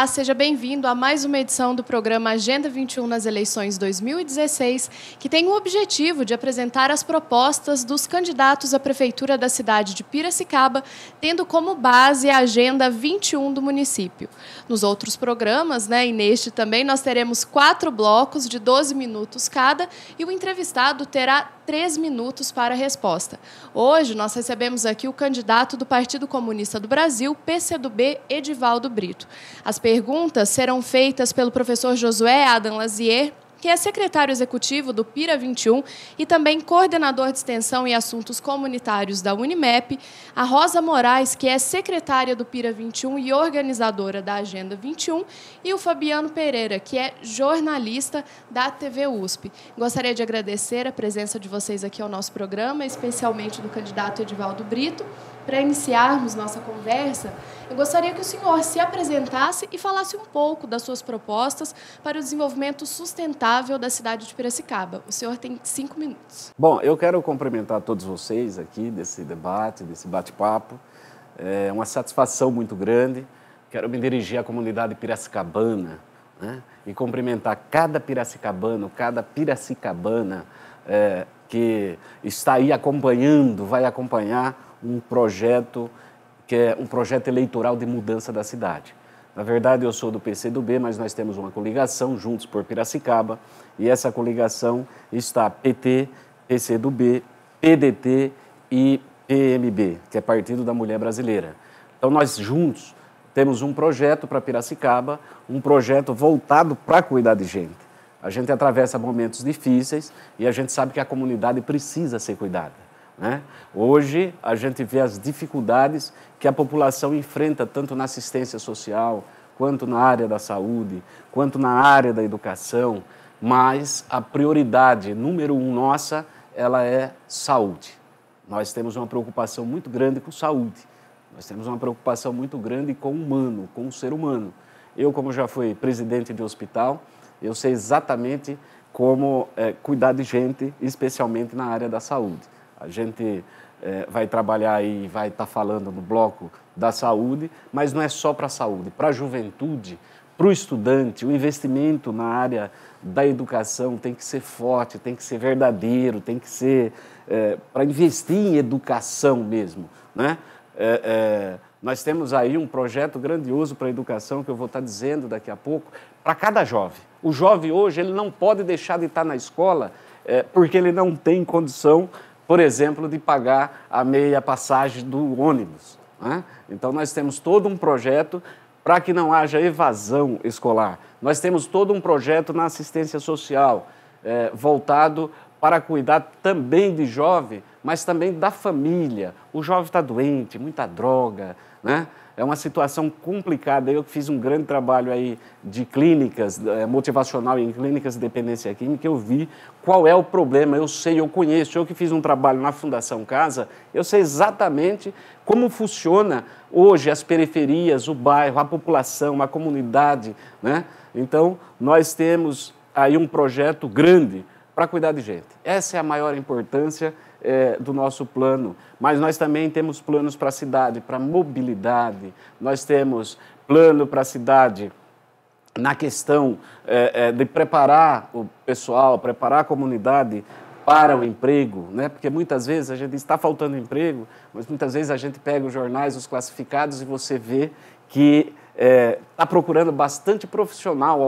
Olá, seja bem-vindo a mais uma edição do programa Agenda 21 nas eleições 2016, que tem o objetivo de apresentar as propostas dos candidatos à prefeitura da cidade de Piracicaba, tendo como base a Agenda 21 do município. Nos outros programas, né, e neste também, nós teremos quatro blocos de 12 minutos cada e o entrevistado terá três minutos para a resposta. Hoje, nós recebemos aqui o candidato do Partido Comunista do Brasil, PCdoB, Edivaldo Brito. As Perguntas serão feitas pelo professor Josué Adam Lazier, que é secretário executivo do PIRA 21 e também coordenador de extensão e assuntos comunitários da Unimep, a Rosa Moraes, que é secretária do PIRA 21 e organizadora da Agenda 21, e o Fabiano Pereira, que é jornalista da TV USP. Gostaria de agradecer a presença de vocês aqui ao nosso programa, especialmente do candidato Edivaldo Brito, para iniciarmos nossa conversa, eu gostaria que o senhor se apresentasse e falasse um pouco das suas propostas para o desenvolvimento sustentável da cidade de Piracicaba. O senhor tem cinco minutos. Bom, eu quero cumprimentar todos vocês aqui desse debate, desse bate-papo. É uma satisfação muito grande. Quero me dirigir à comunidade piracicabana né? e cumprimentar cada piracicabano, cada piracicabana é, que está aí acompanhando, vai acompanhar um projeto que é um projeto eleitoral de mudança da cidade. Na verdade, eu sou do PCdoB, mas nós temos uma coligação juntos por Piracicaba, e essa coligação está PT, PCdoB, PDT e PMB, que é Partido da Mulher Brasileira. Então, nós juntos temos um projeto para Piracicaba, um projeto voltado para cuidar de gente. A gente atravessa momentos difíceis e a gente sabe que a comunidade precisa ser cuidada. Né? Hoje, a gente vê as dificuldades que a população enfrenta, tanto na assistência social, quanto na área da saúde, quanto na área da educação, mas a prioridade número um nossa, ela é saúde. Nós temos uma preocupação muito grande com saúde. Nós temos uma preocupação muito grande com o humano, com o ser humano. Eu, como já fui presidente de hospital, eu sei exatamente como é, cuidar de gente, especialmente na área da saúde. A gente é, vai trabalhar e vai estar tá falando no bloco da saúde, mas não é só para a saúde, para a juventude, para o estudante, o investimento na área da educação tem que ser forte, tem que ser verdadeiro, tem que ser é, eh, para investir em educação mesmo. Né? É, nós temos aí um projeto grandioso para a educação que eu vou estar tá dizendo daqui a pouco, para cada jovem. O jovem hoje ele não pode deixar de estar tá na escola porque ele não tem condição por exemplo, de pagar a meia passagem do ônibus. Né? Então, nós temos todo um projeto para que não haja evasão escolar. Nós temos todo um projeto na assistência social, é, voltado para cuidar também de jovem, mas também da família. O jovem está doente, muita droga, né? é uma situação complicada. Eu que fiz um grande trabalho aí de clínicas, eh, motivacional em clínicas de dependência química, eu vi qual é o problema, eu sei, eu conheço. Eu que fiz um trabalho na Fundação Casa, eu sei exatamente como funciona hoje as periferias, o bairro, a população, a comunidade. Né? Então, nós temos aí um projeto grande para cuidar de gente. Essa é a maior importância é, do nosso plano, mas nós também temos planos para a cidade, para mobilidade, nós temos plano para a cidade na questão é, é, de preparar o pessoal, preparar a comunidade para o emprego, né? porque muitas vezes a gente está faltando emprego, mas muitas vezes a gente pega os jornais, os classificados, e você vê que está é, tá procurando bastante profissional,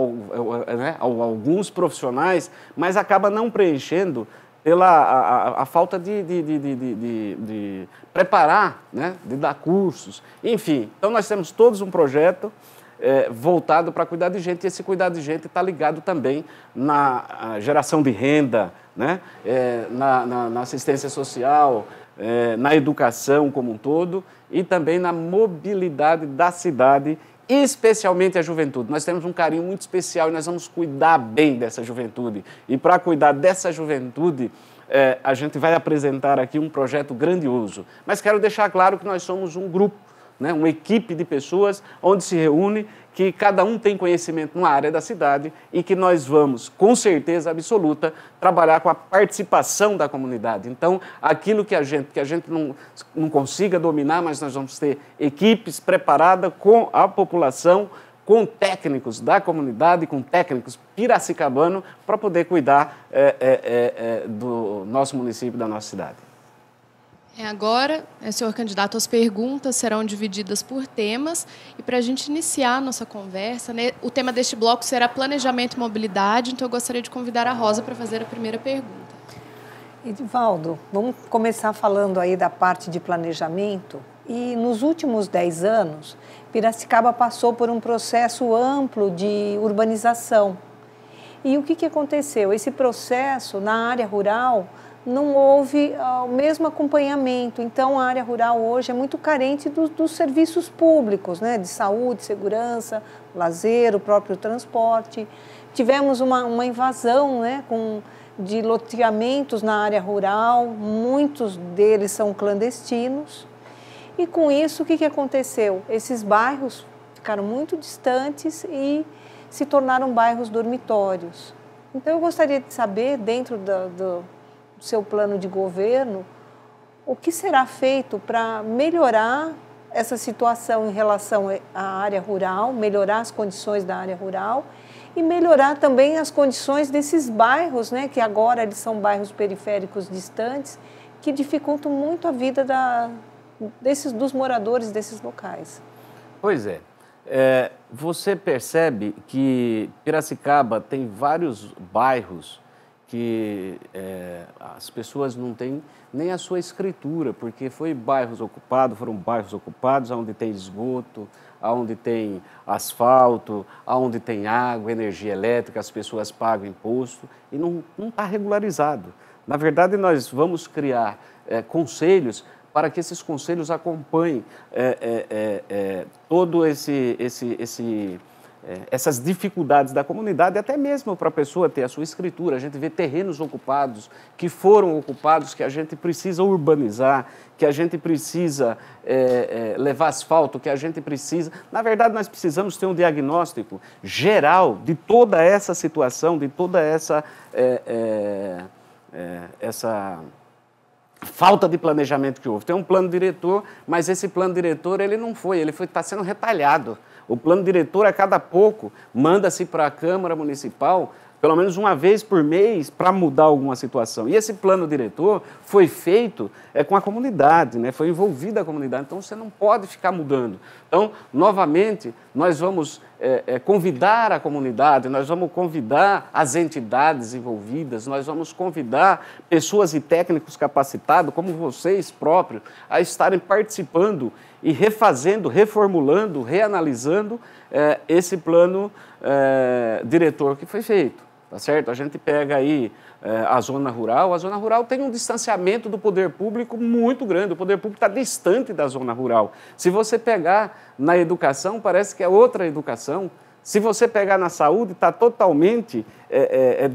né, alguns profissionais, mas acaba não preenchendo pela a, a, a falta de, de, de, de, preparar, né? de dar cursos, enfim. Então, nós temos todos um projeto é, voltado para cuidar de gente, e esse cuidar de gente está ligado também na geração de renda, né? É, na, na, na, assistência social, é, na educação como um todo, e também na mobilidade da cidade especialmente a juventude. Nós temos um carinho muito especial e nós vamos cuidar bem dessa juventude. E para cuidar dessa juventude, é, a gente vai apresentar aqui um projeto grandioso. Mas quero deixar claro que nós somos um grupo, né, uma equipe de pessoas onde se reúne que cada um tem conhecimento numa área da cidade e que nós vamos, com certeza absoluta, trabalhar com a participação da comunidade. Então, aquilo que a gente, que a gente não, não consiga dominar, mas nós vamos ter equipes preparadas com a população, com técnicos da comunidade, com técnicos piracicabano, para poder cuidar é, é, é, do nosso município, da nossa cidade. É agora, é, senhor candidato, as perguntas serão divididas por temas e para a gente iniciar a nossa conversa, né, o tema deste bloco será planejamento e mobilidade, então eu gostaria de convidar a Rosa para fazer a primeira pergunta. Edivaldo, vamos começar falando aí da parte de planejamento. E nos últimos 10 anos, Piracicaba passou por um processo amplo de urbanização. E o que, que aconteceu? Esse processo na área rural não houve ah, o mesmo acompanhamento. Então, a área rural hoje é muito carente do, dos serviços públicos, né, de saúde, segurança, lazer, o próprio transporte. Tivemos uma, uma invasão né, com, de loteamentos na área rural, muitos deles são clandestinos. E com isso, o que, que aconteceu? Esses bairros ficaram muito distantes e se tornaram bairros dormitórios. Então, eu gostaria de saber, dentro do, do seu plano de governo, o que será feito para melhorar essa situação em relação à área rural, melhorar as condições da área rural e melhorar também as condições desses bairros, né, que agora eles são bairros periféricos distantes, que dificultam muito a vida da, desses, dos moradores desses locais. Pois é. é. Você percebe que Piracicaba tem vários bairros que é, as pessoas não têm nem a sua escritura, porque foi bairros ocupados, foram bairros ocupados, onde tem esgoto, onde tem asfalto, onde tem água, energia elétrica, as pessoas pagam imposto e não está regularizado. Na verdade, nós vamos criar é, conselhos para que esses conselhos acompanhem é, é, é, é todo esse, esse, esse é, essas dificuldades da comunidade, até mesmo para a pessoa ter a sua escritura. A gente vê terrenos ocupados, que foram ocupados, que a gente precisa urbanizar, que a gente precisa é, é, levar asfalto, que a gente precisa. Na verdade, nós precisamos ter um diagnóstico geral de toda essa situação, de toda essa. É, é, é essa falta de planejamento que houve. Tem um plano diretor, mas esse plano diretor ele não foi, ele está sendo retalhado. O plano diretor, a cada pouco, manda-se para a Câmara Municipal, pelo menos uma vez por mês, para mudar alguma situação. E esse plano diretor foi feito é, com a comunidade, né? foi envolvida a comunidade, então você não pode ficar mudando. Então, novamente, nós vamos é, é, convidar a comunidade, nós vamos convidar as entidades envolvidas, nós vamos convidar pessoas e técnicos capacitados, como vocês próprios, a estarem participando e refazendo, reformulando, reanalisando é, esse plano é, diretor que foi feito. Tá certo? A gente pega aí é, a zona rural. A zona rural tem um distanciamento do poder público muito grande. O poder público está distante da zona rural. Se você pegar na educação, parece que é outra educação. Se você pegar na saúde, está totalmente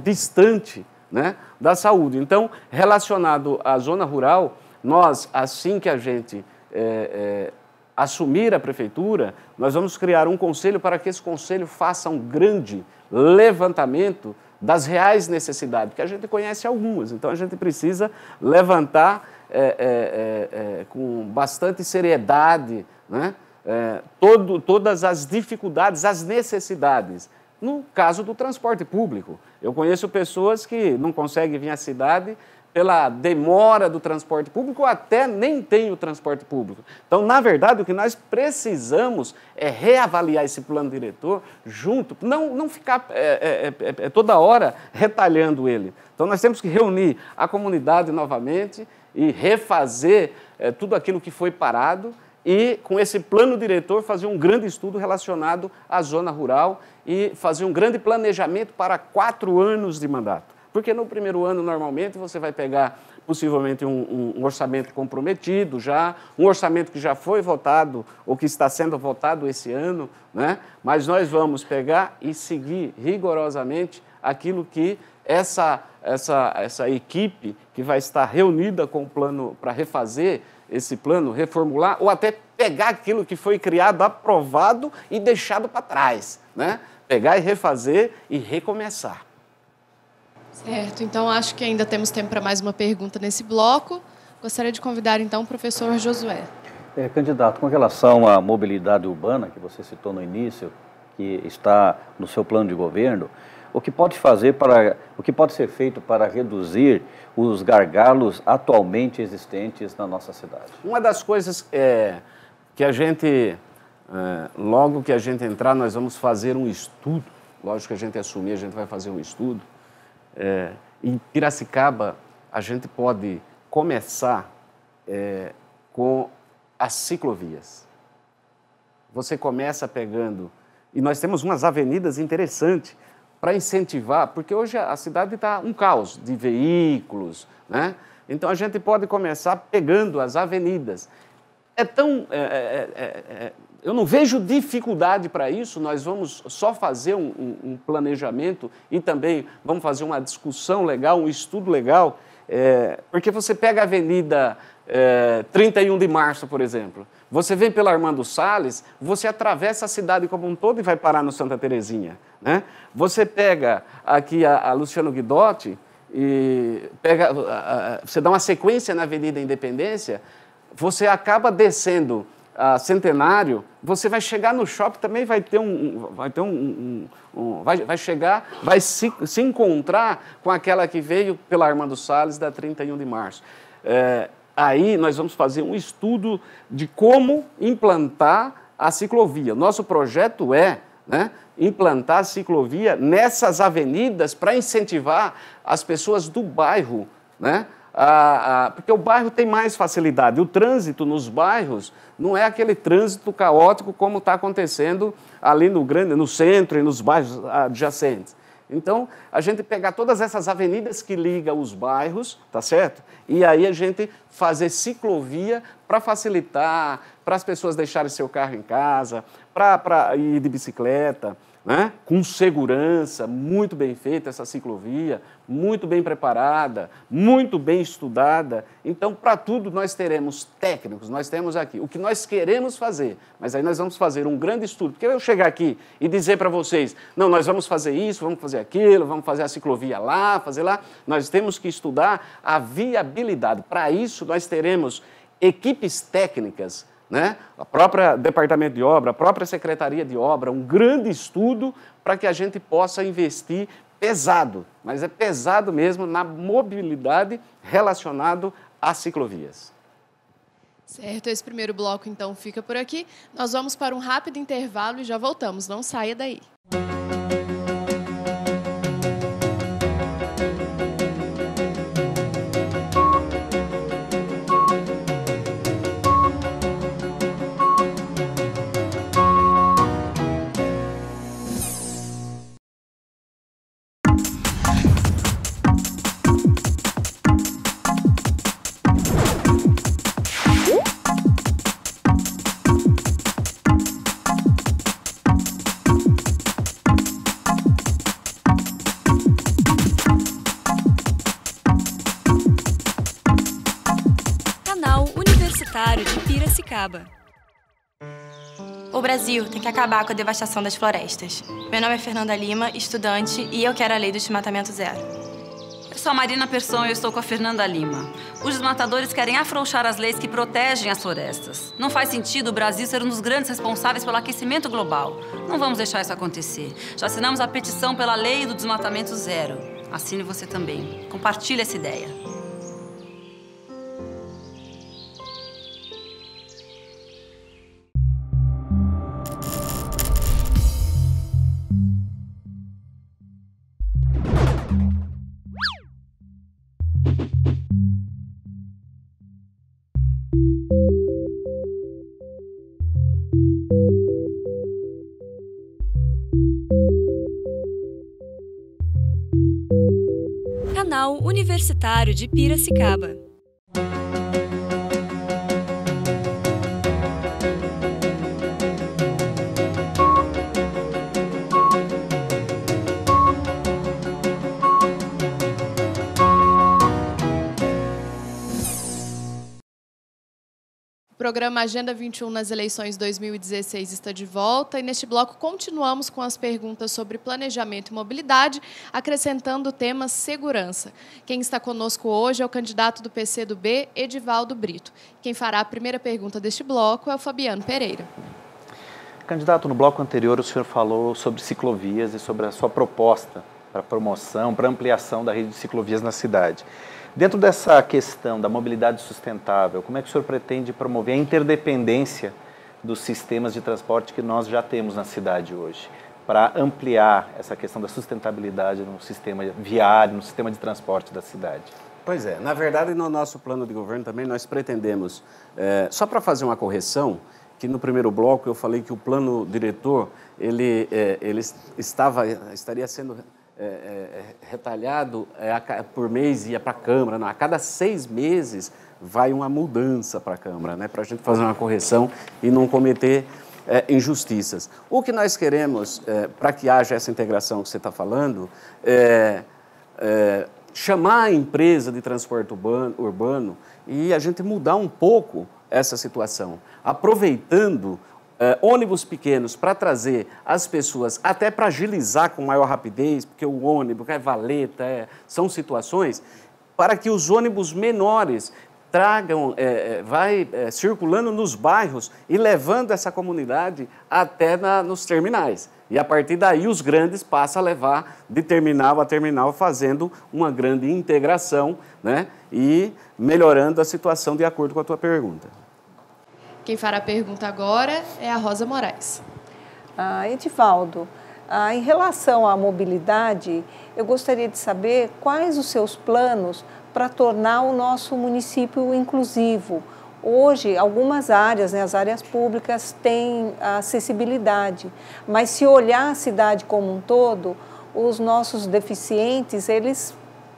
distante né, da saúde. Então, relacionado à zona rural, nós, assim que a gente é, assumir a prefeitura, nós vamos criar um conselho para que esse conselho faça um grande levantamento das reais necessidades, que a gente conhece algumas, então a gente precisa levantar é, é, é, é com bastante seriedade né? É, todo, todas as dificuldades, as necessidades. No caso do transporte público, eu conheço pessoas que não conseguem vir à cidade pela demora do transporte público ou até nem tem o transporte público. Então, na verdade, o que nós precisamos é reavaliar esse plano diretor junto, não, não ficar é, é, é, é, é toda hora retalhando ele. Então, nós temos que reunir a comunidade novamente e refazer é, tudo aquilo que foi parado e, com esse plano diretor, fazer um grande estudo relacionado à zona rural e fazer um grande planejamento para quatro anos de mandato. Porque no primeiro ano, normalmente, você vai pegar possivelmente um, um, orçamento comprometido já, um orçamento que já foi votado ou que está sendo votado esse ano, né? mas nós vamos pegar e seguir rigorosamente aquilo que essa, essa, essa equipe que vai estar reunida com o plano para refazer esse plano, reformular ou até pegar aquilo que foi criado, aprovado e deixado para trás, né? pegar e refazer e recomeçar. Certo, então acho que ainda temos tempo para mais uma pergunta nesse bloco. Gostaria de convidar então o professor Josué. É, candidato, com relação à mobilidade urbana que você citou no início, que está no seu plano de governo, o que pode fazer para o que pode ser feito para reduzir os gargalos atualmente existentes na nossa cidade? Uma das coisas é, que a gente é, logo que a gente entrar nós vamos fazer um estudo. Lógico que a gente assumir, a gente vai fazer um estudo é, em Piracicaba, a gente pode começar é, com as ciclovias. Você começa pegando, e nós temos umas avenidas interessantes para incentivar, porque hoje a cidade está um caos de veículos, né? Então a gente pode começar pegando as avenidas. É tão é, é, é, é, é eu não vejo dificuldade para isso, nós vamos só fazer um, um, um, planejamento e também vamos fazer uma discussão legal, um estudo legal, é, porque você pega a Avenida é, 31 de Março, por exemplo, você vem pela Armando Salles, você atravessa a cidade como um todo e vai parar no Santa Terezinha. Né? Você pega aqui a, a Luciano Guidotti e pega, a, a, você dá uma sequência na Avenida Independência, você acaba descendo uh, centenário, você vai chegar no shopping também vai ter um, vai ter um, um, um vai, vai chegar, vai se, se encontrar com aquela que veio pela Armando Salles da 31 de março. É, aí nós vamos fazer um estudo de como implantar a ciclovia. Nosso projeto é né, implantar a ciclovia nessas avenidas para incentivar as pessoas do bairro né, porque o bairro tem mais facilidade. O trânsito nos bairros não é aquele trânsito caótico como está acontecendo ali no grande, no centro e nos bairros adjacentes. Então, a gente pegar todas essas avenidas que ligam os bairros, tá certo? E aí a gente fazer ciclovia para facilitar, para as pessoas deixarem seu carro em casa, para ir de bicicleta né? com segurança, muito bem feita essa ciclovia, muito bem preparada, muito bem estudada. Então, para tudo, nós teremos técnicos, nós temos aqui o que nós queremos fazer, mas aí nós vamos fazer um grande estudo. Porque eu chegar aqui e dizer para vocês, não, nós vamos fazer isso, vamos fazer aquilo, vamos fazer a ciclovia lá, fazer lá, nós temos que estudar a viabilidade. Para isso, nós teremos equipes técnicas né? a própria departamento de obra, a própria secretaria de obra, um grande estudo para que a gente possa investir pesado, mas é pesado mesmo na mobilidade relacionado às ciclovias. Certo, esse primeiro bloco então fica por aqui. Nós vamos para um rápido intervalo e já voltamos. Não saia daí. Música O Brasil tem que acabar com a devastação das florestas. Meu nome é Fernanda Lima, estudante, e eu quero a lei do desmatamento zero. Eu sou a Marina Persson e eu estou com a Fernanda Lima. Os desmatadores querem afrouxar as leis que protegem as florestas. Não faz sentido o Brasil ser um dos grandes responsáveis pelo aquecimento global. Não vamos deixar isso acontecer. Já assinamos a petição pela lei do desmatamento zero. Assine você também. Compartilhe essa ideia. Universitário de Piracicaba. programa Agenda 21 nas eleições 2016 está de volta e neste bloco continuamos com as perguntas sobre planejamento e mobilidade, acrescentando o tema segurança. Quem está conosco hoje é o candidato do PCdoB, Edivaldo Brito. Quem fará a primeira pergunta deste bloco é o Fabiano Pereira. Candidato, no bloco anterior o senhor falou sobre ciclovias e sobre a sua proposta para promoção, para ampliação da rede de ciclovias na cidade. Dentro dessa questão da mobilidade sustentável, como é que o senhor pretende promover a interdependência dos sistemas de transporte que nós já temos na cidade hoje, para ampliar essa questão da sustentabilidade no sistema viário, no sistema de transporte da cidade? Pois é, na verdade, no nosso plano de governo também nós pretendemos, é, só para fazer uma correção, que no primeiro bloco eu falei que o plano diretor ele, é, ele estava, estaria sendo é, é, é, retalhado é, a, por mês ia para a Câmara. Não, a cada seis meses vai uma mudança para a Câmara, né, para a gente fazer uma correção e não cometer é, injustiças. O que nós queremos, é, para que haja essa integração que você está falando, é, é, chamar a empresa de transporte urbano, urbano, e a gente mudar um pouco essa situação, aproveitando eh, ônibus pequenos para trazer as pessoas, até para agilizar com maior rapidez, porque o ônibus é valeta, é, são situações, para que os ônibus menores tragam, é, vai é, circulando nos bairros e levando essa comunidade até na, nos terminais. E a partir daí os grandes passam a levar de terminal a terminal, fazendo uma grande integração né, e melhorando a situação de acordo com a tua pergunta. Quem fará a pergunta agora é a Rosa Moraes. Ah, Edivaldo, ah, em relação à mobilidade, eu gostaria de saber quais os seus planos para tornar o nosso município inclusivo. Hoje, algumas áreas, né, as áreas públicas, têm acessibilidade, mas se olhar a cidade como um todo, os nossos deficientes, eles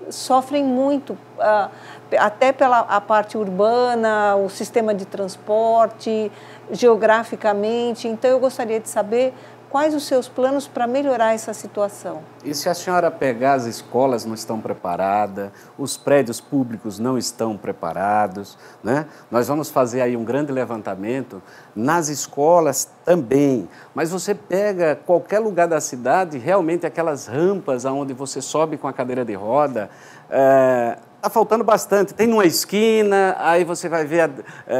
sofrem muito, ah, até pela a parte urbana, o sistema de transporte, geograficamente. Então, eu gostaria de saber quais os seus planos para melhorar essa situação? E se a senhora pegar as escolas não estão preparadas, os prédios públicos não estão preparados, né? Nós vamos fazer aí um grande levantamento nas escolas também. Mas você pega qualquer lugar da cidade, realmente aquelas rampas aonde você sobe com a cadeira de roda, é Está faltando bastante. Tem numa esquina, aí você vai ver a, a, é, é,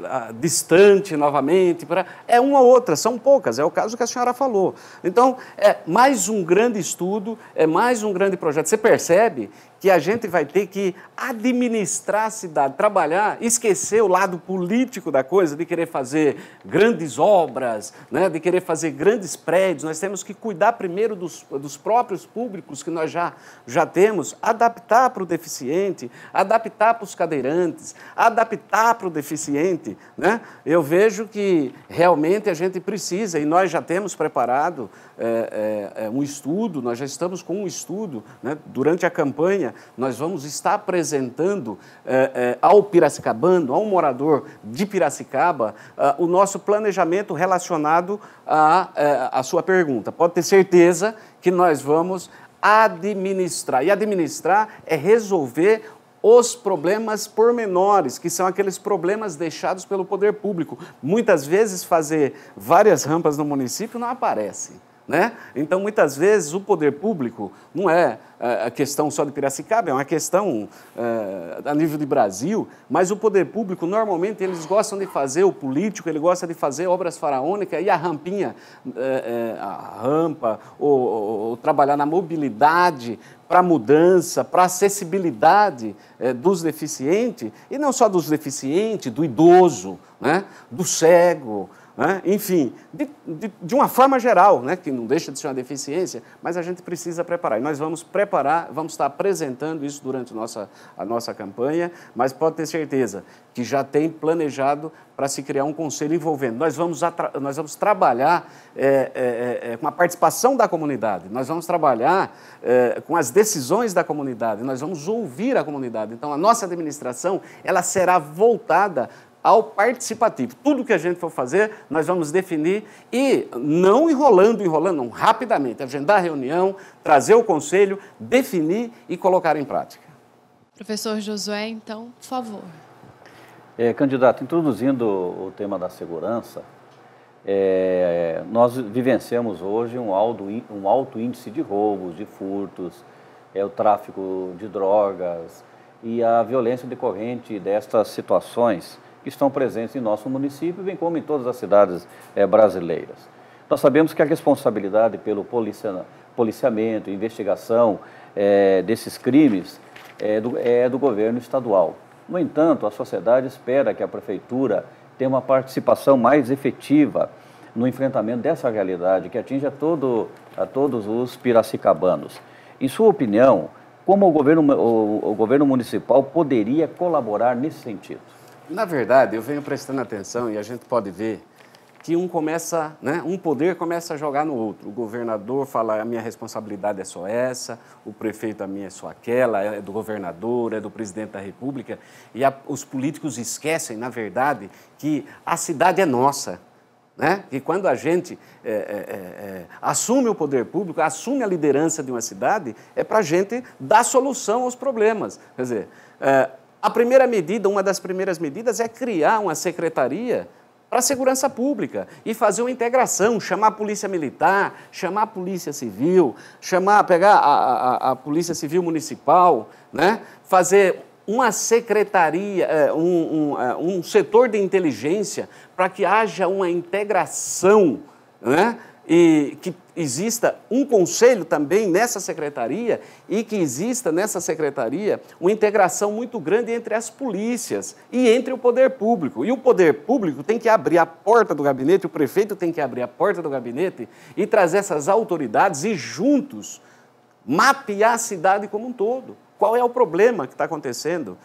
é, a, distante novamente. Pra... É uma ou outra, são poucas, é o caso que a senhora falou. Então, é mais um grande estudo, é mais um grande projeto. Você percebe que a gente vai ter que administrar a cidade, trabalhar, esquecer o lado político da coisa, de querer fazer grandes obras, né, de querer fazer grandes prédios. Nós temos que cuidar primeiro dos, dos próprios públicos que nós já, já temos, adaptar para o deficiente, adaptar para os cadeirantes, adaptar para o deficiente. Né? Eu vejo que realmente a gente precisa, e nós já temos preparado é, é, um estudo, nós já estamos com um estudo né, durante a campanha nós vamos estar apresentando eh, eh, ao Piracicabano, ao morador de Piracicaba, eh, o nosso planejamento relacionado à a, eh, sua pergunta. Pode ter certeza que nós vamos administrar. E administrar é resolver os problemas pormenores, que são aqueles problemas deixados pelo poder público. Muitas vezes fazer várias rampas no município não aparece. Né? Então, muitas vezes, o poder público não é, é a questão só de Piracicaba, é uma questão é, a nível de Brasil, mas o poder público, normalmente, eles gostam de fazer, o político, ele gosta de fazer obras faraônicas e a rampinha, é, é, a rampa, ou, ou, ou trabalhar na mobilidade para mudança, para acessibilidade é, dos deficientes, e não só dos deficientes, do idoso, né, do cego, né? Enfim, de, de, de, uma forma geral, né? que não deixa de ser uma deficiência, mas a gente precisa preparar. E nós vamos preparar, vamos estar apresentando isso durante nossa, a nossa campanha, mas pode ter certeza que já tem planejado para se criar um conselho envolvendo. Nós vamos, nós vamos trabalhar é, é, é, é, com a participação da comunidade, nós vamos trabalhar é, com as decisões da comunidade, nós vamos ouvir a comunidade. Então, a nossa administração ela será voltada ao participativo. Tudo que a gente for fazer, nós vamos definir e não enrolando, enrolando, não, rapidamente, agendar a reunião, trazer o conselho, definir e colocar em prática. Professor Josué, então, por favor. É, candidato, introduzindo o tema da segurança, é, nós vivenciamos hoje um alto, um alto índice de roubos, de furtos, é, o tráfico de drogas e a violência decorrente destas situações que estão presentes em nosso município, bem como em todas as cidades é, brasileiras. Nós sabemos que a responsabilidade pelo policiamento policiamento, investigação é, desses crimes é do, é do governo estadual. No entanto, a sociedade espera que a prefeitura tenha uma participação mais efetiva no enfrentamento dessa realidade que atinge a, todo, a todos os piracicabanos. Em sua opinião, como o governo, o, o governo municipal poderia colaborar nesse sentido? Na verdade, eu venho prestando atenção e a gente pode ver que um começa, né, um poder começa a jogar no outro. O governador fala, a minha responsabilidade é só essa, o prefeito a minha é só aquela, é do governador, é do presidente da república. E a, os políticos esquecem, na verdade, que a cidade é nossa. Né? E quando a gente é, é, é, assume o poder público, assume a liderança de uma cidade, é para a gente dar solução aos problemas. Quer dizer, eh, a primeira medida, uma das primeiras medidas, é criar uma secretaria para a segurança pública e fazer uma integração, chamar a polícia militar, chamar a polícia civil, chamar, pegar a, a, a polícia civil municipal, né? fazer uma secretaria, é, um, um, é, um setor de inteligência para que haja uma integração, né? e que exista um conselho também nessa secretaria e que exista nessa secretaria uma integração muito grande entre as polícias e entre o poder público. E o poder público tem que abrir a porta do gabinete, o prefeito tem que abrir a porta do gabinete e trazer essas autoridades e juntos mapear a cidade como um todo. Qual é o problema que está acontecendo?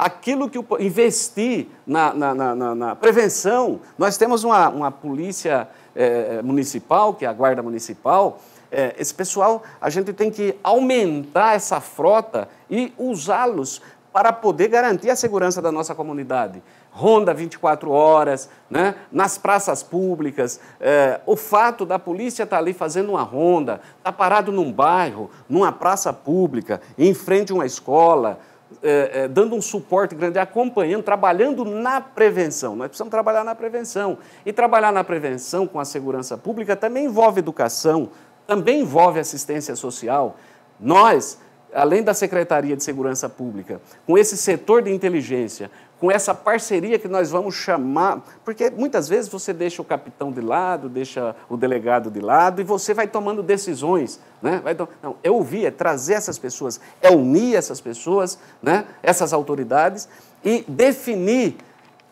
aquilo que o, investir na, na, na, na, prevenção. Nós temos uma, uma polícia é, Municipal, que é a Guarda Municipal, é, esse pessoal, a gente tem que aumentar essa frota e usá-los para poder garantir a segurança da nossa comunidade. Ronda 24 horas, né? nas praças públicas, é, o fato da polícia estar tá ali fazendo uma ronda, estar tá parado num bairro, numa praça pública, em frente a uma escola, é, é, dando um suporte grande, acompanhando, trabalhando na prevenção. Nós precisamos trabalhar na prevenção. E trabalhar na prevenção com a segurança pública também envolve educação, também envolve assistência social. Nós além da Secretaria de Segurança Pública, com esse setor de inteligência, com essa parceria que nós vamos chamar, porque muitas vezes você deixa o capitão de lado, deixa o delegado de lado e você vai tomando decisões, né? Vai to... Não, é ouvir, é trazer essas pessoas, é unir essas pessoas, né? Essas autoridades e definir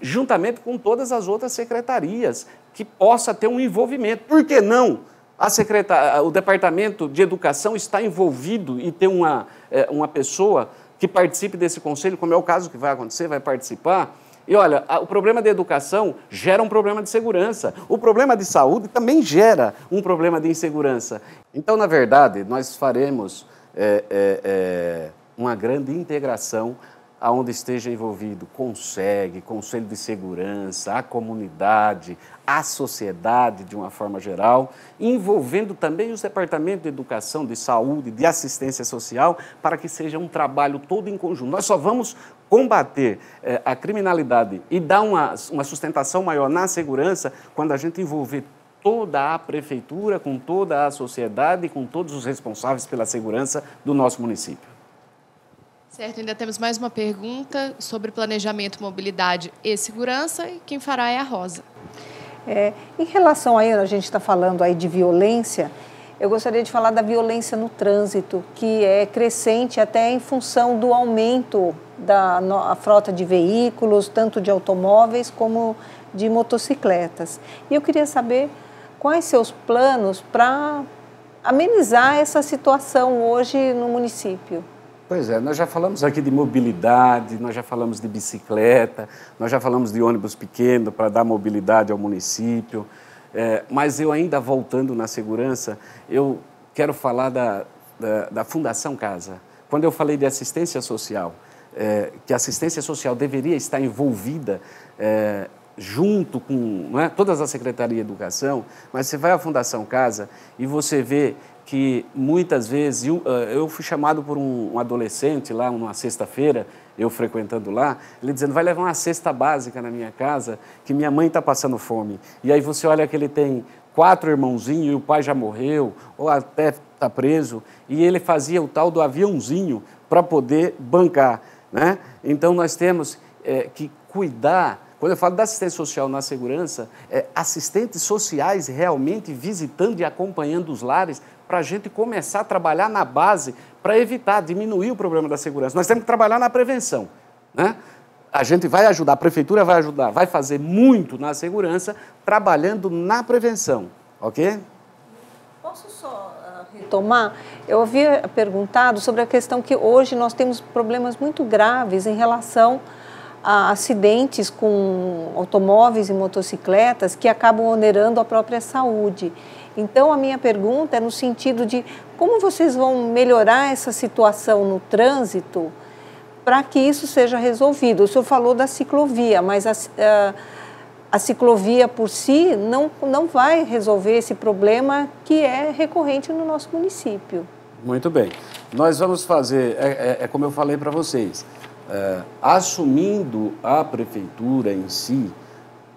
juntamente com todas as outras secretarias que possa ter um envolvimento. Por que não? o Departamento de Educação está envolvido e tem uma, é, uma pessoa que participe desse conselho, como é o caso que vai acontecer, vai participar. E olha, o problema de educação gera um problema de segurança. O problema de saúde também gera um problema de insegurança. Então, na verdade, nós faremos é, é, é, uma grande integração aonde esteja envolvido consegue, conselho de segurança, a comunidade, à sociedade de uma forma geral, envolvendo também os departamentos de educação, de saúde, de assistência social, para que seja um trabalho todo em conjunto. Nós só vamos combater eh, a criminalidade e dar uma, uma sustentação maior na segurança quando a gente envolver toda a prefeitura, com toda a sociedade, com todos os responsáveis pela segurança do nosso município. Certo, ainda temos mais uma pergunta sobre planejamento, mobilidade e segurança, e quem fará é a Rosa. É, em relação aí, a gente está falando aí de violência, eu gostaria de falar da violência no trânsito, que é crescente até em função do aumento da no, a frota de veículos, tanto de automóveis como de motocicletas. E eu queria saber quais seus planos para amenizar essa situação hoje no município. Pois é, nós já falamos aqui de mobilidade, nós já falamos de bicicleta, nós já falamos de ônibus pequeno para dar mobilidade ao município, é, mas eu ainda voltando na segurança, eu quero falar da, da, da Fundação Casa. Quando eu falei de assistência social, é, que a assistência social deveria estar envolvida é, junto com é? todas as secretarias de educação, mas você vai à Fundação Casa e você vê que muitas vezes eu, ah, eu fui chamado por um, um adolescente lá numa sexta-feira, eu frequentando lá, ele dizendo: vai levar uma cesta básica na minha casa, que minha mãe está passando fome. E aí você olha que ele tem quatro irmãozinhos e o pai já morreu, ou até está preso, e ele fazia o tal do aviãozinho para poder bancar. Né? Então nós temos é, que cuidar quando eu falo da assistência social na segurança, é, assistentes sociais realmente visitando e acompanhando os lares para a gente começar a trabalhar na base para evitar, diminuir o problema da segurança. Nós temos que trabalhar na prevenção. Né? A gente vai ajudar, a prefeitura vai ajudar, vai fazer muito na segurança, trabalhando na prevenção. Ok? Posso só ah, retomar? Eu havia perguntado sobre a questão que hoje nós temos problemas muito graves em relação a acidentes com automóveis e motocicletas que acabam onerando a própria saúde. Então, a minha pergunta é no sentido de como vocês vão melhorar essa situação no trânsito para que isso seja resolvido. O senhor falou da ciclovia, mas a, a, a ciclovia por si não, não vai resolver esse problema que é recorrente no nosso município. Muito bem. Nós vamos fazer, é, é, é como eu falei para vocês, é, assumindo a prefeitura em si,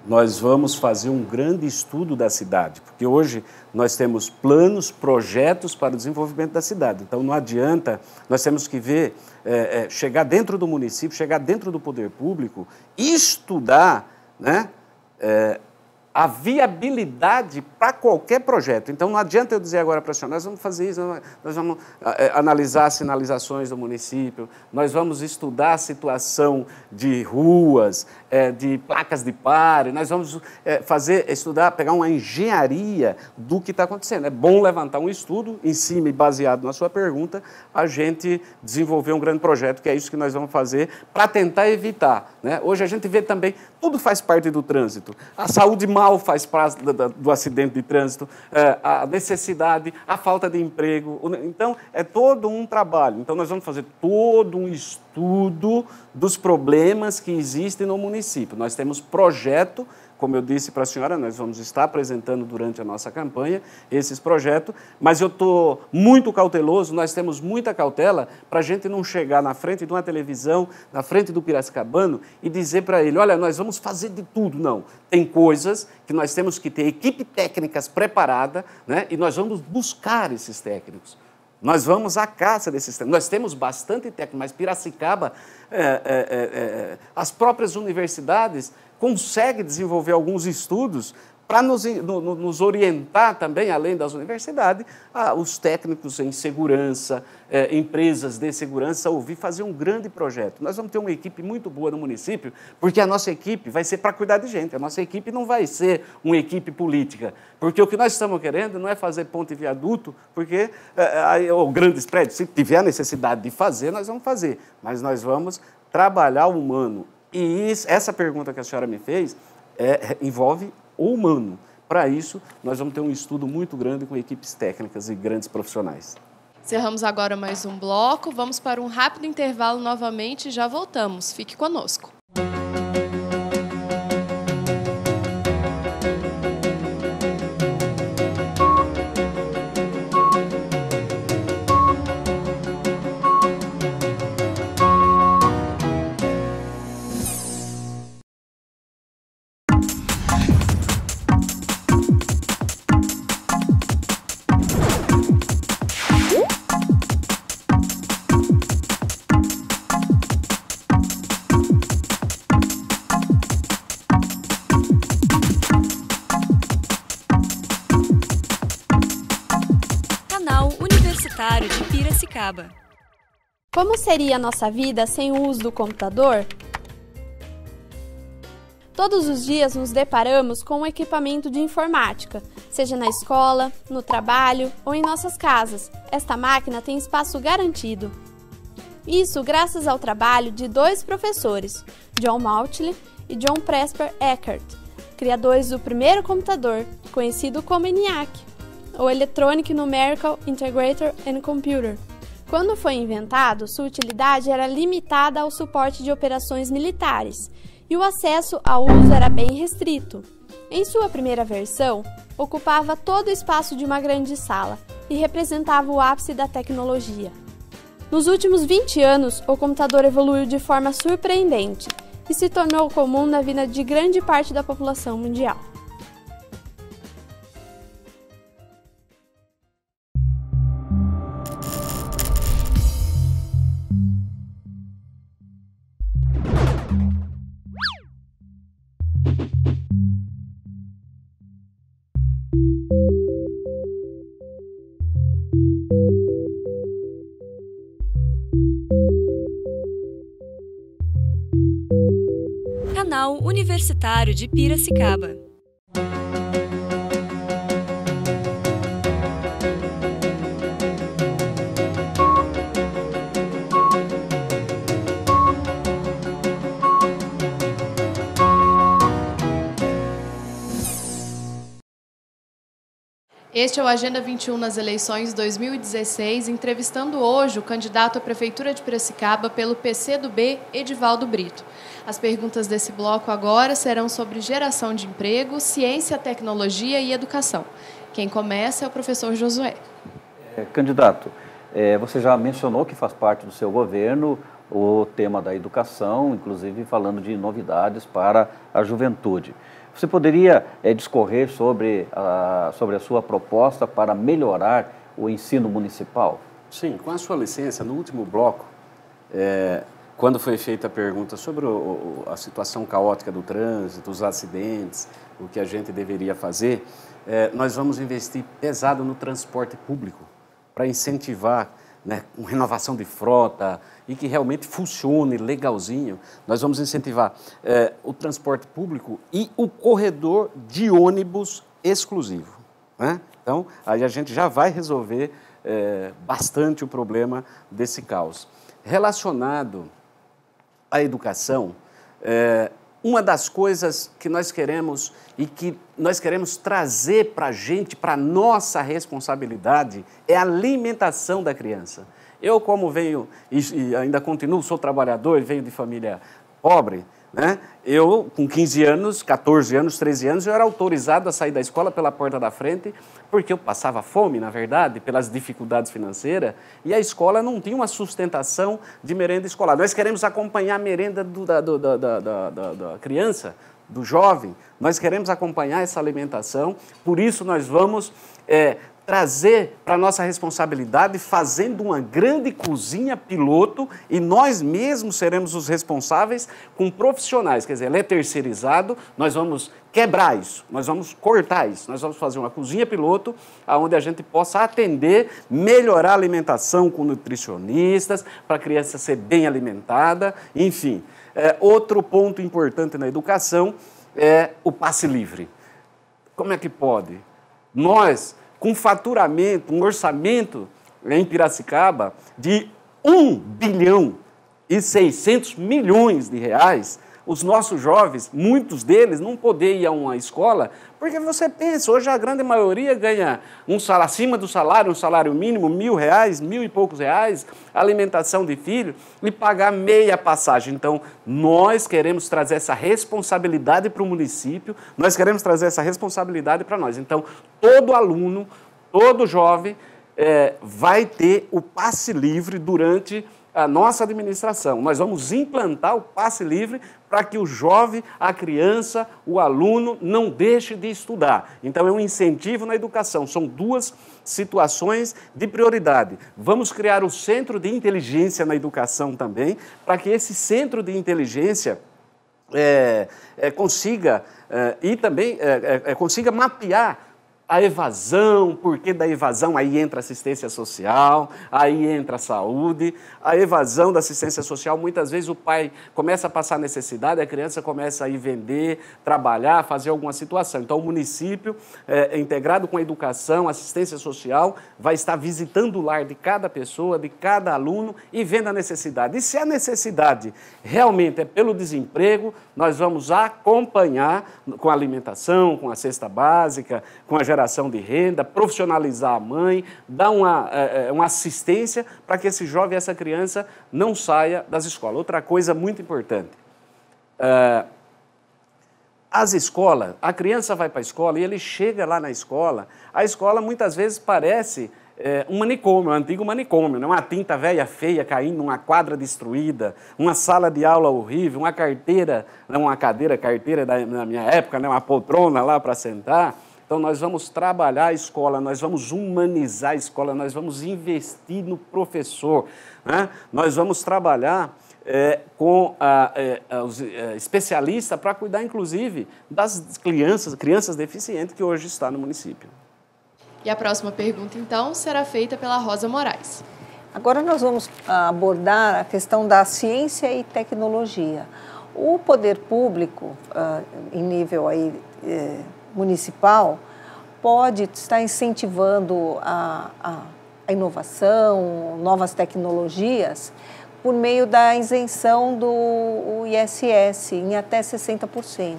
nós vamos fazer um grande estudo da cidade, porque hoje nós temos planos, projetos para o desenvolvimento da cidade. Então não adianta, nós temos que ver, é, é, chegar dentro do município, chegar dentro do poder público, estudar né, é, a viabilidade para qualquer projeto. Então, não adianta eu dizer agora para a senhora, nós vamos fazer isso, nós vamos eh, eh, analisar as sinalizações do município, nós vamos estudar a situação de ruas, eh, de placas de pare, nós vamos fazer, estudar, pegar uma engenharia do que está acontecendo. É bom levantar um estudo em cima e baseado na sua pergunta, a gente desenvolver um grande projeto, que é isso que nós vamos fazer para tentar evitar. Né? Hoje a gente vê também, tudo faz parte do trânsito. A saúde mal mal faz parte do acidente de trânsito, é, a necessidade, a falta de emprego. Então, é todo um trabalho. Então, nós vamos fazer todo um estudo dos problemas que existem no município. Nós temos projeto como eu disse para a senhora, nós vamos estar apresentando durante a nossa campanha esses projetos, mas eu estou muito cauteloso, nós temos muita cautela para a gente não chegar na frente de uma televisão, na frente do Piracicabano e dizer para ele: olha, nós vamos fazer de tudo. Não. Tem coisas que nós temos que ter equipe técnicas preparada né, e nós vamos buscar esses técnicos. Nós vamos à caça desses técnicos. Nós temos bastante técnico, mas Piracicaba, é, é, é, as próprias universidades consegue desenvolver alguns estudos para nos, no, nos, orientar também, além das universidades, a, os técnicos em segurança, eh, empresas de segurança, ouvir fazer um grande projeto. Nós vamos ter uma equipe muito boa no município, porque a nossa equipe vai ser para cuidar de gente, a nossa equipe não vai ser uma equipe política, porque o que nós estamos querendo não é fazer ponte e viaduto, porque eh, é grande grandes se tiver a necessidade de fazer, nós vamos fazer, mas nós vamos trabalhar o humano, e isso, essa pergunta que a senhora me fez é, é, envolve o humano. Para isso, nós vamos ter um estudo muito grande com equipes técnicas e grandes profissionais. Cerramos agora mais um bloco. Vamos para um rápido intervalo novamente e já voltamos. Fique conosco. Sorocaba. Como seria a nossa vida sem o uso do computador? Todos os dias nos deparamos com um equipamento de informática, seja na escola, no trabalho ou em nossas casas. Esta máquina tem espaço garantido. Isso graças ao trabalho de dois professores, John Maltley e John Presper Eckert, criadores do primeiro computador, conhecido como ENIAC, ou Electronic Numerical Integrator and Computer. Quando foi inventado, sua utilidade era limitada ao suporte de operações militares e o acesso ao uso era bem restrito. Em sua primeira versão, ocupava todo o espaço de uma grande sala e representava o ápice da tecnologia. Nos últimos 20 anos, o computador evoluiu de forma surpreendente e se tornou comum na vida de grande parte da população mundial. Universitário de Piracicaba. Este é o Agenda 21 nas eleições 2016, entrevistando hoje o candidato à Prefeitura de Piracicaba pelo PCdoB, Edivaldo Brito. As perguntas desse bloco agora serão sobre geração de emprego, ciência, tecnologia e educação. Quem começa é o professor Josué. É, candidato, é, você já mencionou que faz parte do seu governo o tema da educação, inclusive falando de novidades para a juventude. Você poderia é, discorrer sobre a, sobre a sua proposta para melhorar o ensino municipal? Sim, com a sua licença, no último bloco, é, quando foi feita a pergunta sobre o, a situação caótica do trânsito, os acidentes, o que a gente deveria fazer, é, nós vamos investir pesado no transporte público para incentivar né, com renovação de frota e que realmente funcione legalzinho, nós vamos incentivar é, o transporte público e o corredor de ônibus exclusivo. Né? Então, aí a gente já vai resolver é, bastante o problema desse caos. Relacionado à educação, é, uma das coisas que nós queremos e que nós queremos trazer para a gente, para nossa responsabilidade, é a alimentação da criança. Eu, como venho e, ainda continuo, sou trabalhador e venho de família pobre, né? Eu, com 15 anos, 14 anos, 13 anos, eu era autorizado a sair da escola pela porta da frente, porque eu passava fome, na verdade, pelas dificuldades financeiras, e a escola não tinha uma sustentação de merenda escolar. Nós queremos acompanhar a merenda do, da, do, da, da, da criança, do jovem, nós queremos acompanhar essa alimentação, por isso nós vamos é, trazer para nossa responsabilidade fazendo uma grande cozinha piloto e nós mesmos seremos os responsáveis com profissionais, quer dizer, ele é terceirizado, nós vamos quebrar isso, nós vamos cortar isso, nós vamos fazer uma cozinha piloto onde a gente possa atender, melhorar a alimentação com nutricionistas, para a criança ser bem alimentada, enfim. É, outro ponto importante na educação é o passe livre. Como é que pode? Nós com faturamento, um orçamento em Piracicaba de 1 bilhão e 600 milhões de reais, os nossos jovens, muitos deles, não poderiam ir a uma escola porque você pensa, hoje a grande maioria ganha um salário acima do salário, um salário mínimo, mil reais, mil e poucos reais, alimentação de filho, e pagar meia passagem. Então, nós queremos trazer essa responsabilidade para o município, nós queremos trazer essa responsabilidade para nós. Então, todo aluno, todo jovem é, vai ter o passe livre durante a nossa administração. Nós vamos implantar o passe livre para que o jovem, a criança, o aluno não deixe de estudar. Então é um incentivo na educação. São duas situações de prioridade. Vamos criar o centro de inteligência na educação também, para que esse centro de inteligência é, é, consiga é, e também consiga mapear a evasão, porque da evasão aí entra assistência social, aí entra a saúde, a evasão da assistência social, muitas vezes o pai começa a passar necessidade, a criança começa a ir vender, trabalhar, fazer alguma situação. Então o município, é, integrado com a educação, assistência social, vai estar visitando o lar de cada pessoa, de cada aluno e vendo a necessidade. E se a necessidade realmente é pelo desemprego, nós vamos acompanhar com a alimentação, com a cesta básica, com a geração geração de renda, profissionalizar a mãe, dar uma, é, é, uma assistência para que esse jovem, essa criança, não saia das escolas. Outra coisa muito importante. É, as escolas, a criança vai para a escola e ele chega lá na escola, a escola muitas vezes parece é, um manicômio, um antigo manicômio, né? uma tinta velha feia caindo, uma quadra destruída, uma sala de aula horrível, uma carteira, não né? uma cadeira, carteira da, na minha época, né? uma poltrona lá para sentar. Então, nós vamos trabalhar a escola, nós vamos humanizar a escola, nós vamos investir no professor, né? nós vamos trabalhar é, com a, é, a, os é, especialistas para cuidar, inclusive, das crianças, crianças deficientes que hoje está no município. E a próxima pergunta, então, será feita pela Rosa Moraes. Agora nós vamos abordar a questão da ciência e tecnologia. O poder público, ah, em nível aí eh, municipal pode estar incentivando a, a, a inovação, novas tecnologias, por meio da isenção do ISS em até 60%.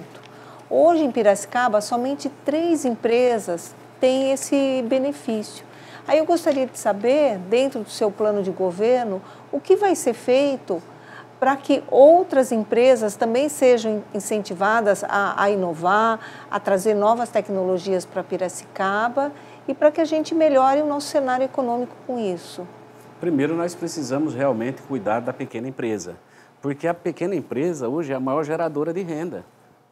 Hoje em Piracicaba, somente três empresas têm esse benefício. Aí eu gostaria de saber, dentro do seu plano de governo, o que vai ser feito para que outras empresas também sejam incentivadas a, a inovar, a trazer novas tecnologias para Piracicaba e para que a gente melhore o nosso cenário econômico com isso. Primeiro, nós precisamos realmente cuidar da pequena empresa, porque a pequena empresa hoje é a maior geradora de renda,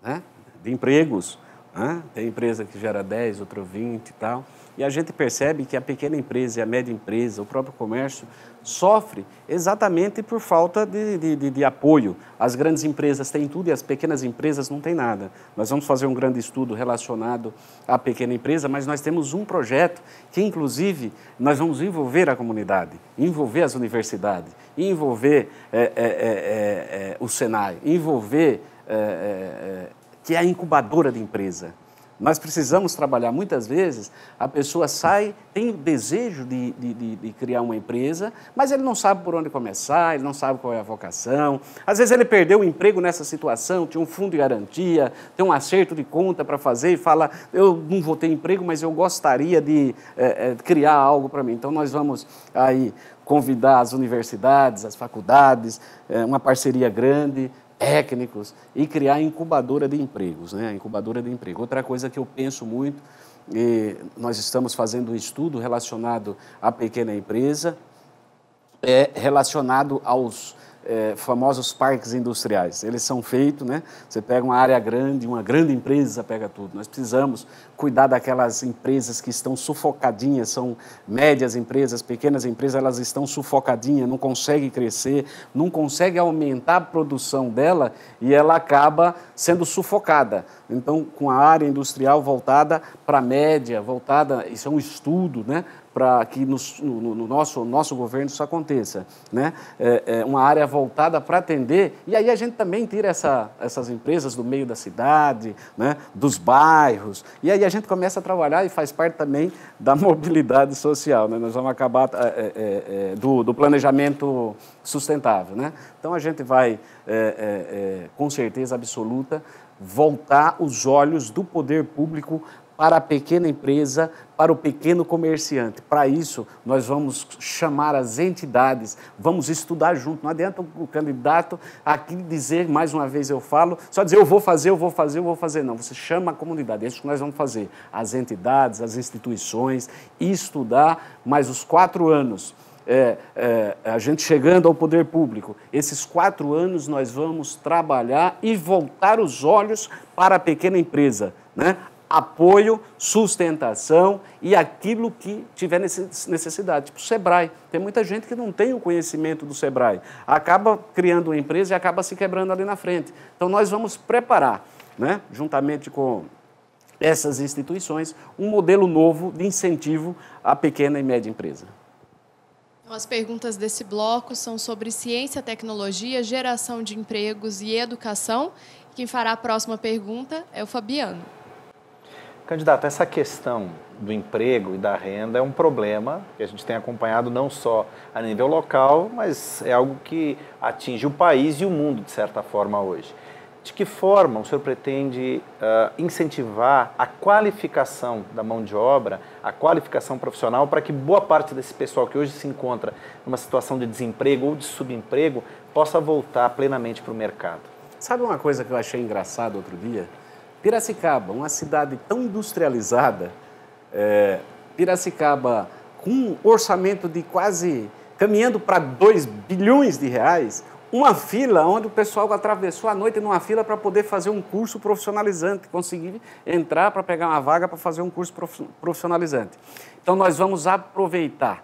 né? de empregos. Né? Tem empresa que gera 10, outra 20 e tal. E a gente percebe que a pequena empresa e a média empresa, o próprio comércio, sofre exatamente por falta de, de, de, de apoio. As grandes empresas têm tudo e as pequenas empresas não têm nada. Nós vamos fazer um grande estudo relacionado à pequena empresa, mas nós temos um projeto que, inclusive, nós vamos envolver a comunidade, envolver as universidades, envolver é, é, é, o Senai, envolver eh, eh, eh, que é a incubadora de empresa. Nós precisamos trabalhar. Muitas vezes a pessoa sai, tem o desejo de, de, de, criar uma empresa, mas ele não sabe por onde começar, ele não sabe qual é a vocação. Às vezes ele perdeu o emprego nessa situação, tinha um fundo de garantia, tem um acerto de conta para fazer e fala: eu não vou ter emprego, mas eu gostaria de é, é, criar algo para mim. Então nós vamos aí convidar as universidades, as faculdades, eh, uma parceria grande técnicos e criar incubadora de empregos, né? Incubadora de emprego. Outra coisa que eu penso muito, nós estamos fazendo um estudo relacionado à pequena empresa, é relacionado aos é, famosos parques industriais. Eles são feitos, né? Você pega uma área grande, uma grande empresa pega tudo. Nós precisamos cuidar daquelas empresas que estão sufocadinhas, são médias empresas, pequenas empresas, elas estão sufocadinhas, não conseguem crescer, não conseguem aumentar a produção dela e ela acaba sendo sufocada. Então, com a área industrial voltada para a média, voltada, isso é um estudo, né? para que no, no, no, nosso, nosso governo isso aconteça. Né? É, é uma área voltada para atender, e aí a gente também tira essa, essas empresas do meio da cidade, né? dos bairros, e aí a gente começa a trabalhar e faz parte também da mobilidade social. Né? Nós vamos acabar é, é, é, é, do, do, planejamento sustentável. Né? Então a gente vai, com certeza absoluta, voltar os olhos do poder público para a pequena empresa, para o pequeno comerciante. Para isso, nós vamos chamar as entidades, vamos estudar junto. Não adianta o candidato aqui dizer, mais uma vez eu falo, só dizer eu vou fazer, eu vou fazer, eu vou fazer. Não, você chama a comunidade. É isso que nós vamos fazer. As entidades, as instituições, estudar mais os quatro anos. É, é, a gente chegando ao poder público. Esses quatro anos nós vamos trabalhar e voltar os olhos para a pequena empresa. Né? apoio, sustentação e aquilo que tiver necessidade. Tipo o Sebrae. Tem muita gente que não tem o conhecimento do Sebrae. Acaba criando uma empresa e acaba se quebrando ali na frente. Então, nós vamos preparar, né, juntamente com essas instituições, um modelo novo de incentivo à pequena e média empresa. Então, as perguntas desse bloco são sobre ciência, tecnologia, geração de empregos e educação. Quem fará a próxima pergunta é o Fabiano. Candidato, essa questão do emprego e da renda é um problema que a gente tem acompanhado não só a nível local, mas é algo que atinge o país e o mundo, de certa forma, hoje. De que forma o senhor pretende uh, incentivar a qualificação da mão de obra, a qualificação profissional, para que boa parte desse pessoal que hoje se encontra numa situação de desemprego ou de subemprego possa voltar plenamente para o mercado? Sabe uma coisa que eu achei engraçado outro dia? Piracicaba, uma cidade tão industrializada, é, Piracicaba com um orçamento de quase caminhando para 2 bilhões de reais, uma fila onde o pessoal atravessou a noite numa fila para poder fazer um curso profissionalizante, conseguir entrar para pegar uma vaga para fazer um curso profissionalizante. Então, nós vamos aproveitar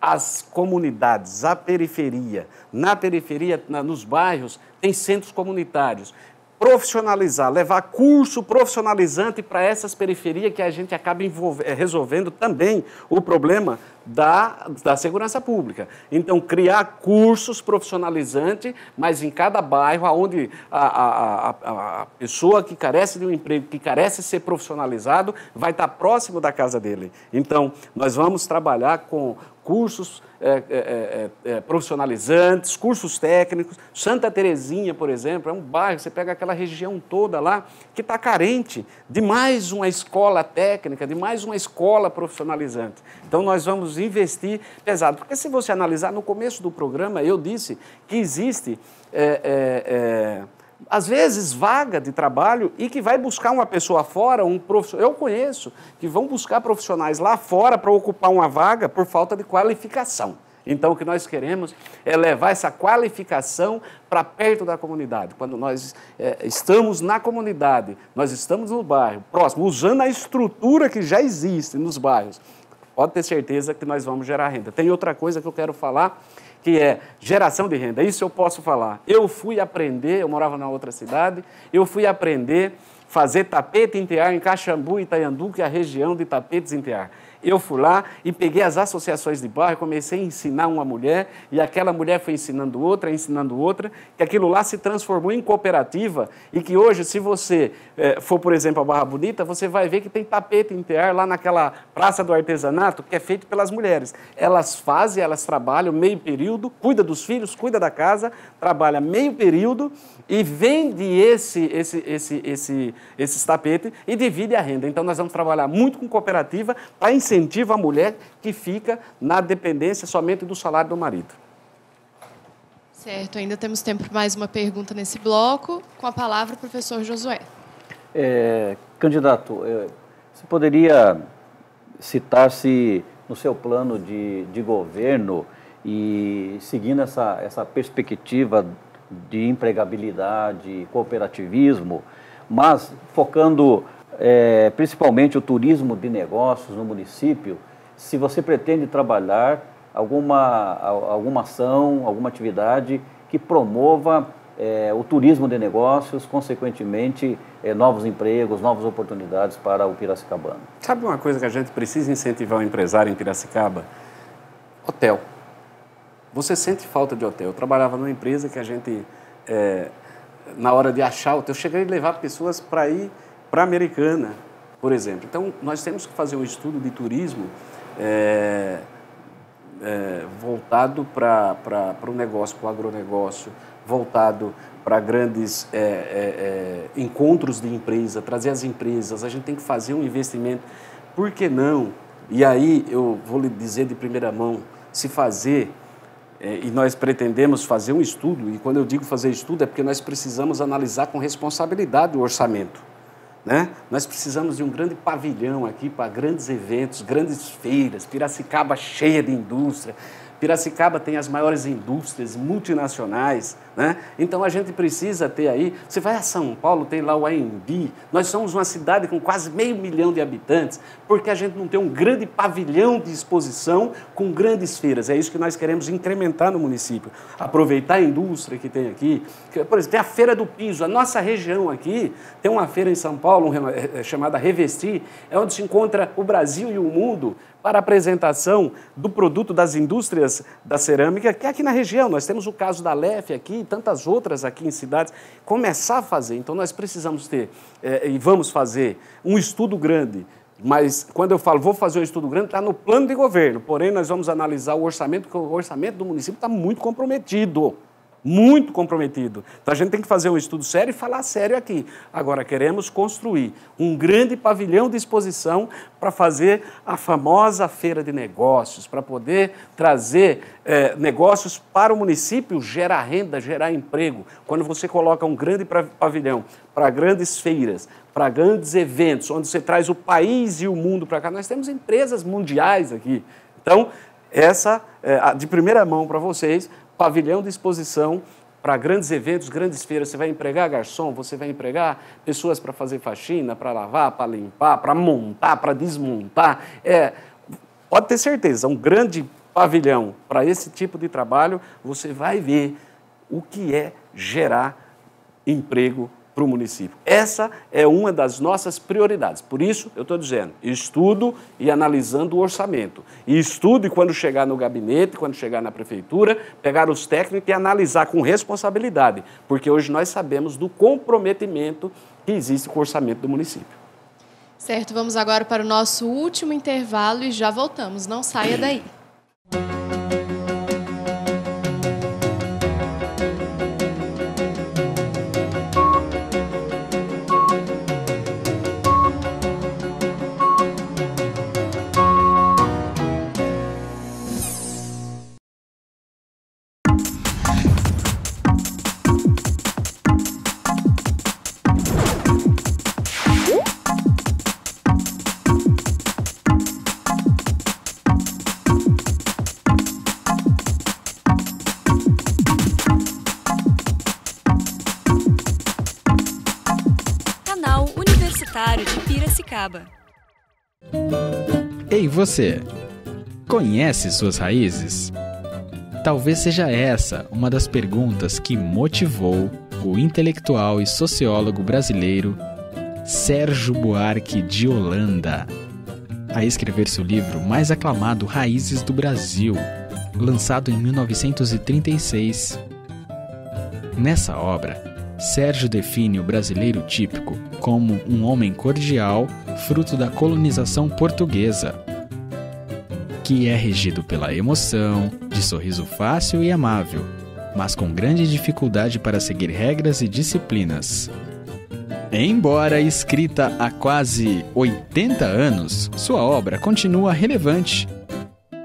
as comunidades, a periferia. Na periferia, na, nos bairros, tem centros comunitários profissionalizar, levar curso profissionalizante para essas periferias que a gente acaba eh, resolvendo também o problema da, da segurança pública. Então, criar cursos profissionalizantes, mas em cada bairro, onde a, a, a, a, pessoa que carece de um emprego, que carece de ser profissionalizado, vai estar próximo da casa dele. Então, nós vamos trabalhar com cursos é é, é, é, é, profissionalizantes, cursos técnicos. Santa Terezinha, por exemplo, é um bairro, você pega aquela região toda lá que está carente de mais uma escola técnica, de mais uma escola profissionalizante. Então nós vamos investir pesado. Porque se você analisar, no começo do programa eu disse que existe. É, é, é, às vezes, vaga de trabalho e que vai buscar uma pessoa fora, um profissional. Eu conheço que vão buscar profissionais lá fora para ocupar uma vaga por falta de qualificação. Então, o que nós queremos é levar essa qualificação para perto da comunidade. Quando nós é, estamos na comunidade, nós estamos no bairro, próximo, usando a estrutura que já existe nos bairros, pode ter certeza que nós vamos gerar renda. Tem outra coisa que eu quero falar que é geração de renda. Isso eu posso falar. Eu fui aprender, eu morava na outra cidade, eu fui aprender fazer tapete em tear em Caxambu, Itaiandu, que é a região de tapetes em tear. Eu fui lá e peguei as associações de bairro, comecei a ensinar uma mulher, e aquela mulher foi ensinando outra, ensinando outra, que aquilo lá se transformou em cooperativa, e que hoje, se você eh, for, por exemplo, a Barra Bonita, você vai ver que tem tapete inteiro lá naquela Praça do Artesanato, que é feito pelas mulheres. Elas fazem, elas trabalham meio período, cuida dos filhos, cuida da casa, trabalha meio período e vende esse, esse, esse, esse, esses tapetes e divide a renda. Então, nós vamos trabalhar muito com cooperativa para ensinar incentiva a mulher que fica na dependência somente do salário do marido. Certo, ainda temos tempo para mais uma pergunta nesse bloco. Com a palavra, o professor Josué. É, candidato, é, você poderia citar se no seu plano de, de governo e seguindo essa, essa perspectiva de empregabilidade, cooperativismo, mas focando é, principalmente o turismo de negócios no município, se você pretende trabalhar alguma, alguma ação, alguma atividade que promova é, o turismo de negócios, consequentemente, é, novos empregos, novas oportunidades para o Piracicabano. Sabe uma coisa que a gente precisa incentivar o empresário em Piracicaba? Hotel. Você sente falta de hotel. Eu trabalhava numa empresa que a gente, é, na hora de achar hotel, eu cheguei a levar pessoas para ir para a americana, por exemplo. Então, nós temos que fazer um estudo de turismo é, é, voltado para o negócio, para o agronegócio, voltado para grandes é, é, é, encontros de empresa, trazer as empresas. A gente tem que fazer um investimento. Por que não? E aí, eu vou lhe dizer de primeira mão, se fazer é, e nós pretendemos fazer um estudo, e quando eu digo fazer estudo é porque nós precisamos analisar com responsabilidade o orçamento. Né? Nós precisamos de um grande pavilhão aqui para grandes eventos, grandes feiras, Piracicaba cheia de indústria, Piracicaba tem as maiores indústrias multinacionais, né? Então a gente precisa ter aí. Você vai a São Paulo, tem lá o AMB. Nós somos uma cidade com quase meio milhão de habitantes, porque a gente não tem um grande pavilhão de exposição com grandes feiras. É isso que nós queremos incrementar no município. Aproveitar a indústria que tem aqui. Por exemplo, tem a Feira do Piso. A nossa região aqui tem uma feira em São Paulo é, é, chamada Revestir, é onde se encontra o Brasil e o mundo para a apresentação do produto das indústrias da cerâmica, que é aqui na região. Nós temos o caso da LEF aqui e tantas outras aqui em cidades. Começar a fazer. Então, nós precisamos ter, eh, e vamos fazer, um estudo grande mas quando eu falo vou fazer um estudo grande, está no plano de governo. Porém, nós vamos analisar o orçamento, porque o orçamento do município está muito comprometido muito comprometido. Então a gente tem que fazer um estudo sério e falar sério aqui. Agora queremos construir um grande pavilhão de exposição para fazer a famosa feira de negócios, para poder trazer é, negócios para o município, gerar renda, gerar emprego. Quando você coloca um grande pavilhão para grandes feiras, para grandes eventos, onde você traz o país e o mundo para cá, nós temos empresas mundiais aqui. Então, essa é, de primeira mão para vocês, pavilhão de exposição para grandes eventos, grandes feiras. Você vai empregar garçom, você vai empregar pessoas para fazer faxina, para lavar, para limpar, para montar, para desmontar. É, pode ter certeza, um grande pavilhão para esse tipo de trabalho, você vai ver o que é gerar emprego para o município. Essa é uma das nossas prioridades. Por isso, eu estou dizendo, estudo e analisando o orçamento. E estudo e quando chegar no gabinete, quando chegar na prefeitura, pegar os técnicos e analisar com responsabilidade, porque hoje nós sabemos do comprometimento que existe com o orçamento do município. Certo, vamos agora para o nosso último intervalo e já voltamos. Não saia daí. Sorocaba. Ei você, conhece suas raízes? Talvez seja essa uma das perguntas que motivou o intelectual e sociólogo brasileiro Sérgio Buarque de Holanda a escrever seu livro mais aclamado Raízes do Brasil, lançado em 1936. Nessa obra, Sérgio define o brasileiro típico como um homem cordial fruto da colonização portuguesa, que é regido pela emoção, de sorriso fácil e amável, mas com grande dificuldade para seguir regras e disciplinas. Embora escrita há quase 80 anos, sua obra continua relevante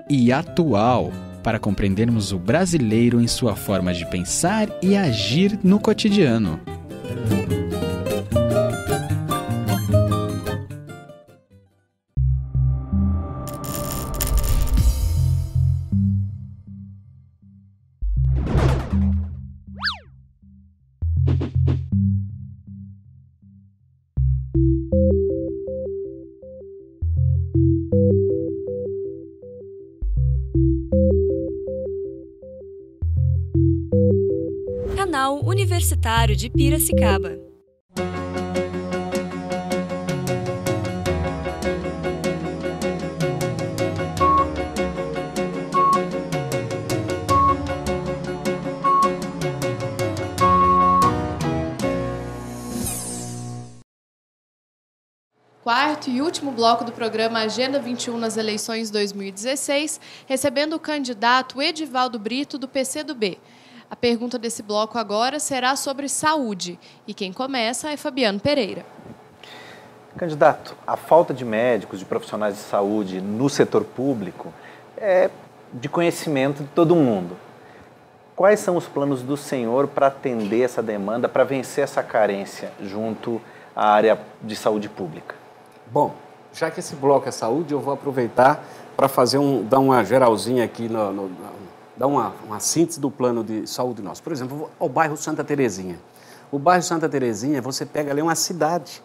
e atual para compreendermos o brasileiro em sua forma de pensar e agir no cotidiano. Universitário de Piracicaba. quarto e último bloco do programa Agenda 21 nas eleições 2016, recebendo o candidato Edivaldo Brito, do PCdoB. A pergunta desse bloco agora será sobre saúde. E quem começa é Fabiano Pereira. Candidato, a falta de médicos, de profissionais de saúde no setor público é de conhecimento de todo mundo. Quais são os planos do senhor para atender essa demanda, para vencer essa carência junto à área de saúde pública? Bom, já que esse bloco é saúde, eu vou aproveitar para fazer um, dar uma geralzinha aqui no, no, dar uma, uma síntese do plano de saúde nosso. Por exemplo, o bairro Santa Terezinha. O bairro Santa Terezinha, você pega ali uma cidade.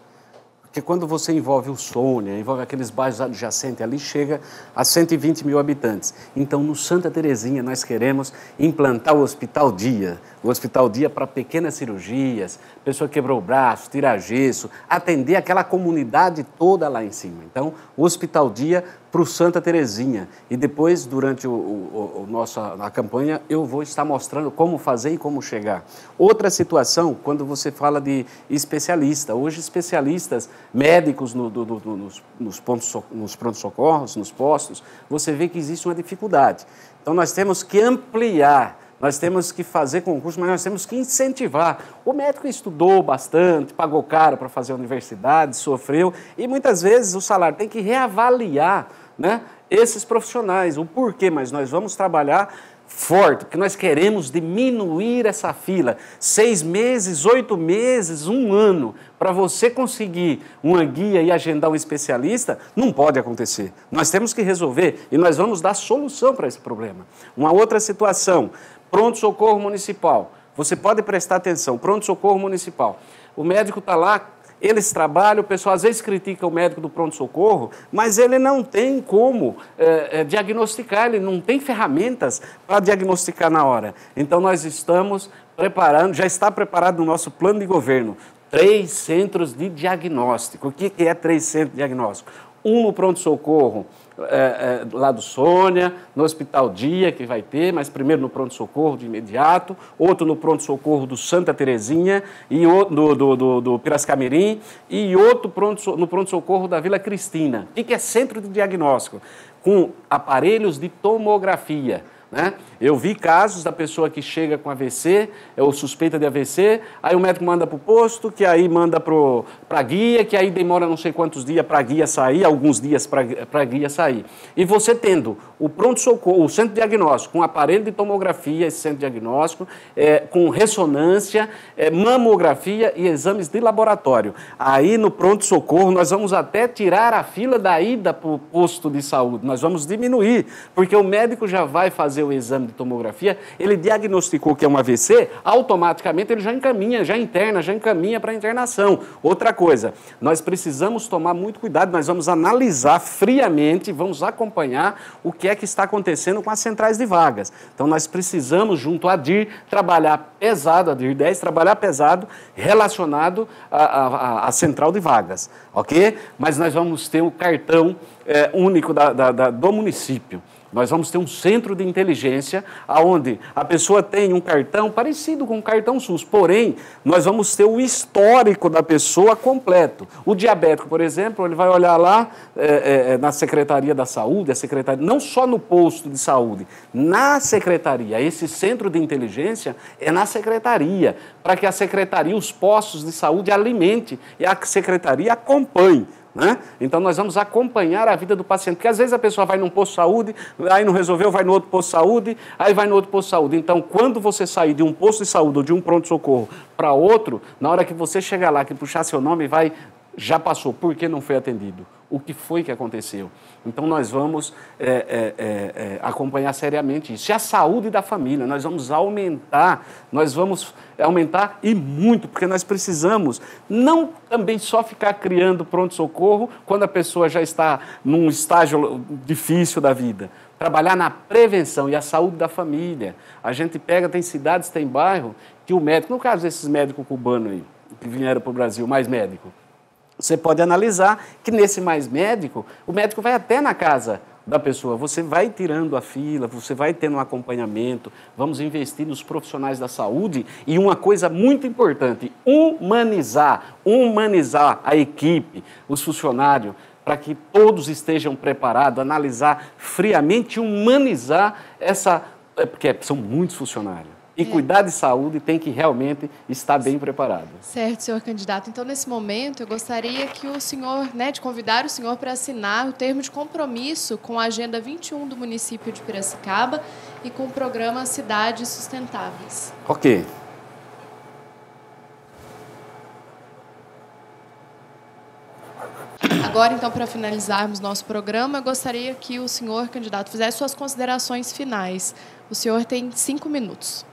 Porque quando você envolve o Sônia, envolve aqueles bairros adjacentes ali, chega a 120 mil habitantes. Então, no Santa Terezinha, nós queremos implantar o Hospital Dia. O Hospital Dia para pequenas cirurgias, pessoa quebrou o braço, tira gesso, atender aquela comunidade toda lá em cima. Então, o Hospital Dia para o Santa Terezinha. E depois, durante o, o, o nossa a campanha, eu vou estar mostrando como fazer e como chegar. Outra situação, quando você fala de especialista, hoje especialistas médicos no, do, do, nos, nos, pontos, nos prontos-socorros, nos postos, você vê que existe uma dificuldade. Então, nós temos que ampliar nós temos que fazer concurso, mas nós temos que incentivar. O médico estudou bastante, pagou caro para fazer a universidade, sofreu, e muitas vezes o salário tem que reavaliar né, esses profissionais, o porquê, mas nós vamos trabalhar forte, porque nós queremos diminuir essa fila. Seis meses, oito meses, um ano, para você conseguir uma guia e agendar um especialista, não pode acontecer. Nós temos que resolver e nós vamos dar solução para esse problema. Uma outra situação, Pronto-socorro municipal. Você pode prestar atenção, pronto-socorro municipal. O médico está lá, eles trabalham, o pessoal às vezes critica o médico do pronto-socorro, mas ele não tem como é, é, diagnosticar, ele não tem ferramentas para diagnosticar na hora. Então nós estamos preparando, já está preparado no nosso plano de governo, três centros de diagnóstico. O que é três centros de diagnóstico? Um no pronto-socorro, é, é, lá do Sônia, no Hospital Dia, que vai ter, mas primeiro no pronto-socorro de imediato, outro no pronto-socorro do Santa Terezinha, e outro, do, do, do, do e outro pronto, no pronto-socorro da Vila Cristina. O que é centro de diagnóstico? Com aparelhos de tomografia né? Eu vi casos da pessoa que chega com AVC, é ou suspeita de AVC, aí o médico manda para o posto, que aí manda para a guia, que aí demora não sei quantos dias para a guia sair, alguns dias para a guia sair. E você tendo o pronto-socorro, o centro diagnóstico, com aparelho de tomografia, esse centro diagnóstico, é, com ressonância, é, mamografia e exames de laboratório. Aí no pronto-socorro nós vamos até tirar a fila da ida para o posto de saúde, nós vamos diminuir, porque o médico já vai fazer fazer o exame de tomografia, ele diagnosticou que é um AVC, automaticamente ele já encaminha, já interna, já encaminha para internação. Outra coisa, nós precisamos tomar muito cuidado, nós vamos analisar friamente, vamos acompanhar o que é que está acontecendo com as centrais de vagas. Então nós precisamos, junto à DIR, trabalhar pesado, a DIR 10, trabalhar pesado relacionado à, central de vagas, ok? Mas nós vamos ter o um cartão é, único da, da, da, do município. Nós vamos ter um centro de inteligência onde a pessoa tem um cartão parecido com o cartão SUS, porém, nós vamos ter o histórico da pessoa completo. O diabético, por exemplo, ele vai olhar lá é, é, é, na Secretaria da Saúde, a Secretaria, não só no posto de saúde, na Secretaria. Esse centro de inteligência é na Secretaria, para que a Secretaria, os postos de saúde alimente e a Secretaria acompanhe né? Então nós vamos acompanhar a vida do paciente, porque às vezes a pessoa vai num posto de saúde, aí não resolveu, vai no outro posto de saúde, aí vai no outro posto de saúde. Então quando você sair de um posto de saúde ou de um pronto-socorro para outro, na hora que você chegar lá, que puxar seu nome, vai, já passou, porque não foi atendido? o que foi que aconteceu. Então, nós vamos é, é, é, é, acompanhar seriamente isso. E a saúde da família, nós vamos aumentar, nós vamos aumentar e muito, porque nós precisamos não também só ficar criando pronto-socorro quando a pessoa já está num estágio difícil da vida. Trabalhar na prevenção e a saúde da família. A gente pega, tem cidades, tem bairro, que o médico, no caso desses médicos cubanos aí, que vieram para o Brasil, mais médico, você pode analisar que nesse mais médico, o médico vai até na casa da pessoa. Você vai tirando a fila, você vai tendo um acompanhamento, vamos investir nos profissionais da saúde e uma coisa muito importante, humanizar, humanizar a equipe, os funcionários, para que todos estejam preparados, analisar friamente, humanizar essa, é, porque são muitos funcionários e é. cuidar de saúde tem que realmente estar bem preparado. Certo, senhor candidato. Então, nesse momento, eu gostaria que o senhor, né, de convidar o senhor para assinar o termo de compromisso com a Agenda 21 do município de Piracicaba e com o programa Cidades Sustentáveis. Ok. Agora, então, para finalizarmos nosso programa, eu gostaria que o senhor, candidato, fizesse suas considerações finais. O senhor tem cinco minutos.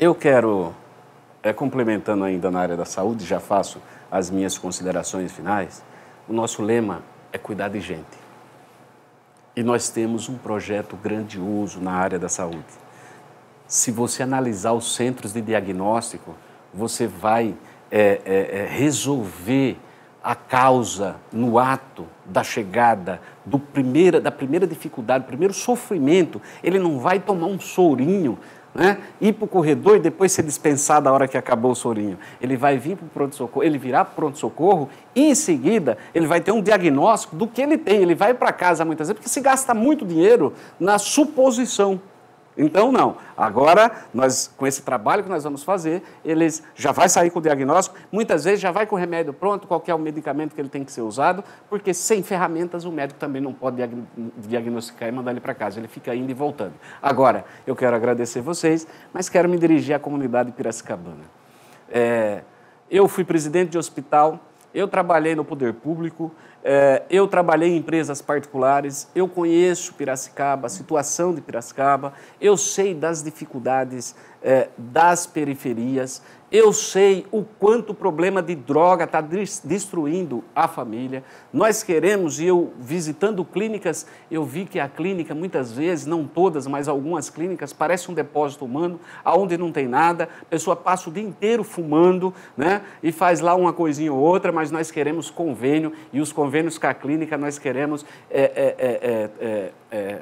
Eu quero, é, complementando ainda na área da saúde, já faço as minhas considerações finais. O nosso lema é cuidar de gente. E nós temos um projeto grandioso na área da saúde. Se você analisar os centros de diagnóstico, você vai é, é, é resolver a causa no ato da chegada do primeira, da primeira dificuldade, do primeiro sofrimento. Ele não vai tomar um sorinho né? ir para o corredor e depois ser dispensado a hora que acabou o sorinho. Ele vai vir para o pronto-socorro, ele virá para o pronto-socorro e em seguida ele vai ter um diagnóstico do que ele tem. Ele vai para casa muitas vezes, porque se gasta muito dinheiro na suposição. Então, não. Agora, nós, com esse trabalho que nós vamos fazer, eles já vai sair com o diagnóstico, muitas vezes já vai com o remédio pronto, qual é o medicamento que ele tem que ser usado, porque sem ferramentas o médico também não pode diagnosticar e mandar ele para casa, ele fica indo e voltando. Agora, eu quero agradecer vocês, mas quero me dirigir à comunidade piracicabana. É, eu fui presidente de hospital eu trabalhei no poder público, eh, eu trabalhei em empresas particulares, eu conheço Piracicaba, a situação de Piracicaba, eu sei das dificuldades é, das periferias. Eu sei o quanto o problema de droga está destruindo a família. Nós queremos, e eu visitando clínicas, eu vi que a clínica, muitas vezes, não todas, mas algumas clínicas, parece um depósito humano, aonde não tem nada, a pessoa passa o dia inteiro fumando, né? E faz lá uma coisinha ou outra, mas nós queremos convênio, e os convênios com a clínica nós queremos. É, é, é, é, é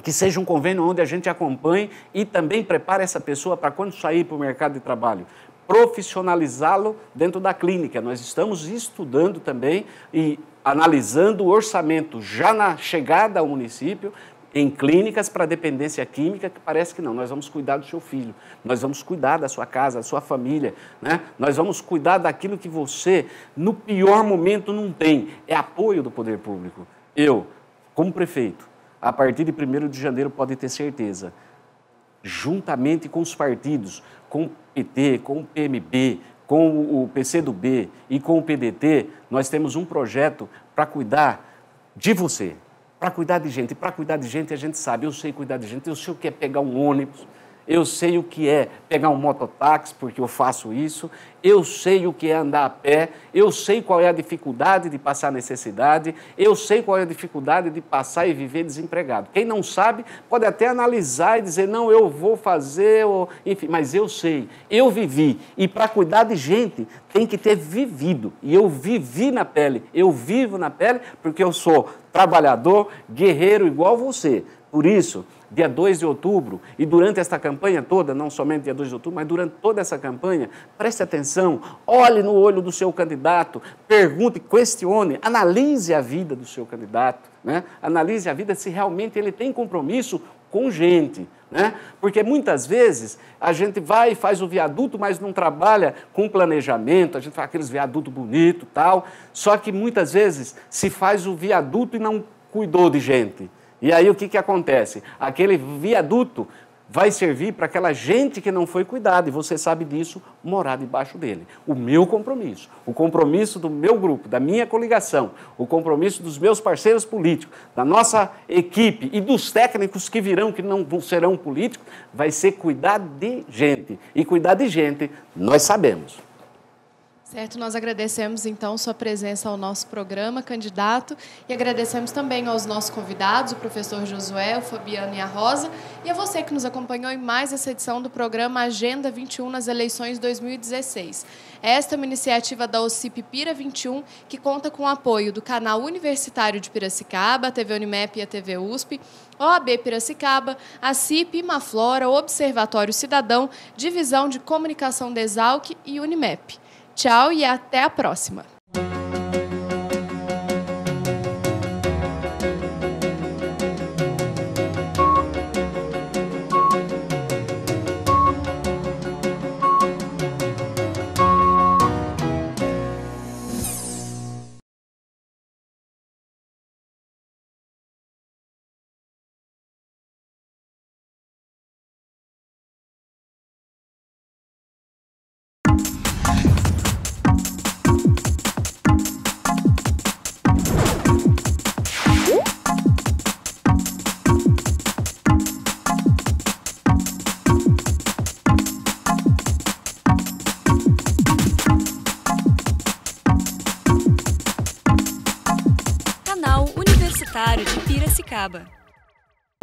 que seja um convênio onde a gente acompanhe e também prepare essa pessoa para quando sair para o mercado de trabalho, profissionalizá-lo dentro da clínica. Nós estamos estudando também e analisando o orçamento já na chegada ao município em clínicas para dependência química, que parece que não. Nós vamos cuidar do seu filho, nós vamos cuidar da sua casa, da sua família, né? nós vamos cuidar daquilo que você, no pior momento, não tem. É apoio do poder público. Eu, como prefeito, a partir de 1 de janeiro, pode ter certeza, juntamente com os partidos, com o PT, com o PMB, com o PCdoB e com o PDT, nós temos um projeto para cuidar de você, para cuidar de gente. Para cuidar de gente, a gente sabe, eu sei cuidar de gente, eu sei o que é pegar um ônibus, eu sei o que é pegar um mototáxi, porque eu faço isso, eu sei o que é andar a pé, eu sei qual é a dificuldade de passar necessidade, eu sei qual é a dificuldade de passar e viver desempregado. Quem não sabe pode até analisar e dizer, não, eu vou fazer, ou... enfim, mas eu sei, eu vivi. E para cuidar de gente tem que ter vivido. E eu vivi na pele, eu vivo na pele, porque eu sou trabalhador, guerreiro igual você. Por isso, dia 2 de outubro, e durante esta campanha toda, não somente dia 2 de outubro, mas durante toda essa campanha, preste atenção, olhe no olho do seu candidato, pergunte, questione, analise a vida do seu candidato, né? analise a vida se realmente ele tem compromisso com gente, né? Porque muitas vezes a gente vai e faz o viaduto, mas não trabalha com planejamento, a gente faz aqueles viadutos bonitos tal. Só que muitas vezes se faz o viaduto e não cuidou de gente. E aí o que, que acontece? Aquele viaduto vai servir para aquela gente que não foi cuidada, e você sabe disso, morar debaixo dele. O meu compromisso, o compromisso do meu grupo, da minha coligação, o compromisso dos meus parceiros políticos, da nossa equipe e dos técnicos que virão, que não serão políticos, vai ser cuidar de gente. E cuidar de gente, nós sabemos. Certo, nós agradecemos então sua presença ao nosso programa, candidato, e agradecemos também aos nossos convidados, o professor Josué, o Fabiano e a Rosa, e a você que nos acompanhou em mais essa edição do programa Agenda 21 nas eleições 2016. É esta é uma iniciativa da OCIP Pira 21, que conta com o apoio do canal Universitário de Piracicaba, a TV Unimep e a TV USP, OAB Piracicaba, a CIP, Maflora, Observatório Cidadão, Divisão de Comunicação da e Unimep. Tchau e até a próxima!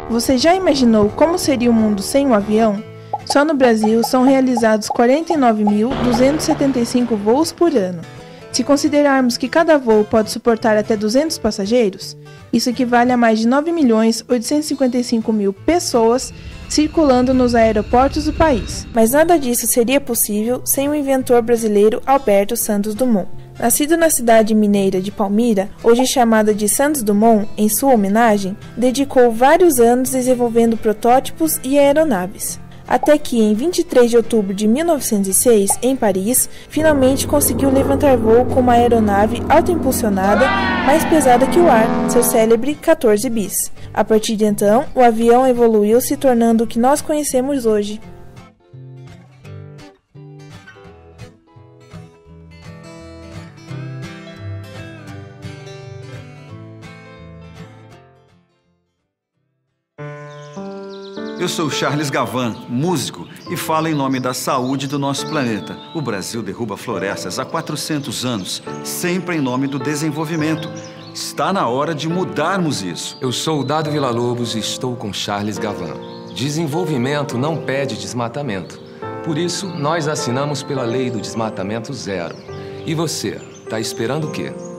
Você já imaginou como seria o mundo sem um avião? Só no Brasil são realizados 49.275 voos por ano. Se considerarmos que cada voo pode suportar até 200 passageiros, isso equivale a mais de 9.855.000 pessoas circulando nos aeroportos do país. Mas nada disso seria possível sem o inventor brasileiro Alberto Santos Dumont. Nascido na cidade mineira de Palmira, hoje chamada de Santos Dumont, em sua homenagem, dedicou vários anos desenvolvendo protótipos e aeronaves até que, em 23 de outubro de 1906, em Paris, finalmente conseguiu levantar voo com uma aeronave autoimpulsionada mais pesada que o ar, seu célebre 14 bis. A partir de então, o avião evoluiu se tornando o que nós conhecemos hoje. Eu sou Charles Gavan, músico, e falo em nome da saúde do nosso planeta. O Brasil derruba florestas há 400 anos, sempre em nome do desenvolvimento. Está na hora de mudarmos isso. Eu sou o Dado Villa-Lobos e estou com Charles Gavan. Desenvolvimento não pede desmatamento. Por isso, nós assinamos pela lei do desmatamento zero. E você, está esperando o quê?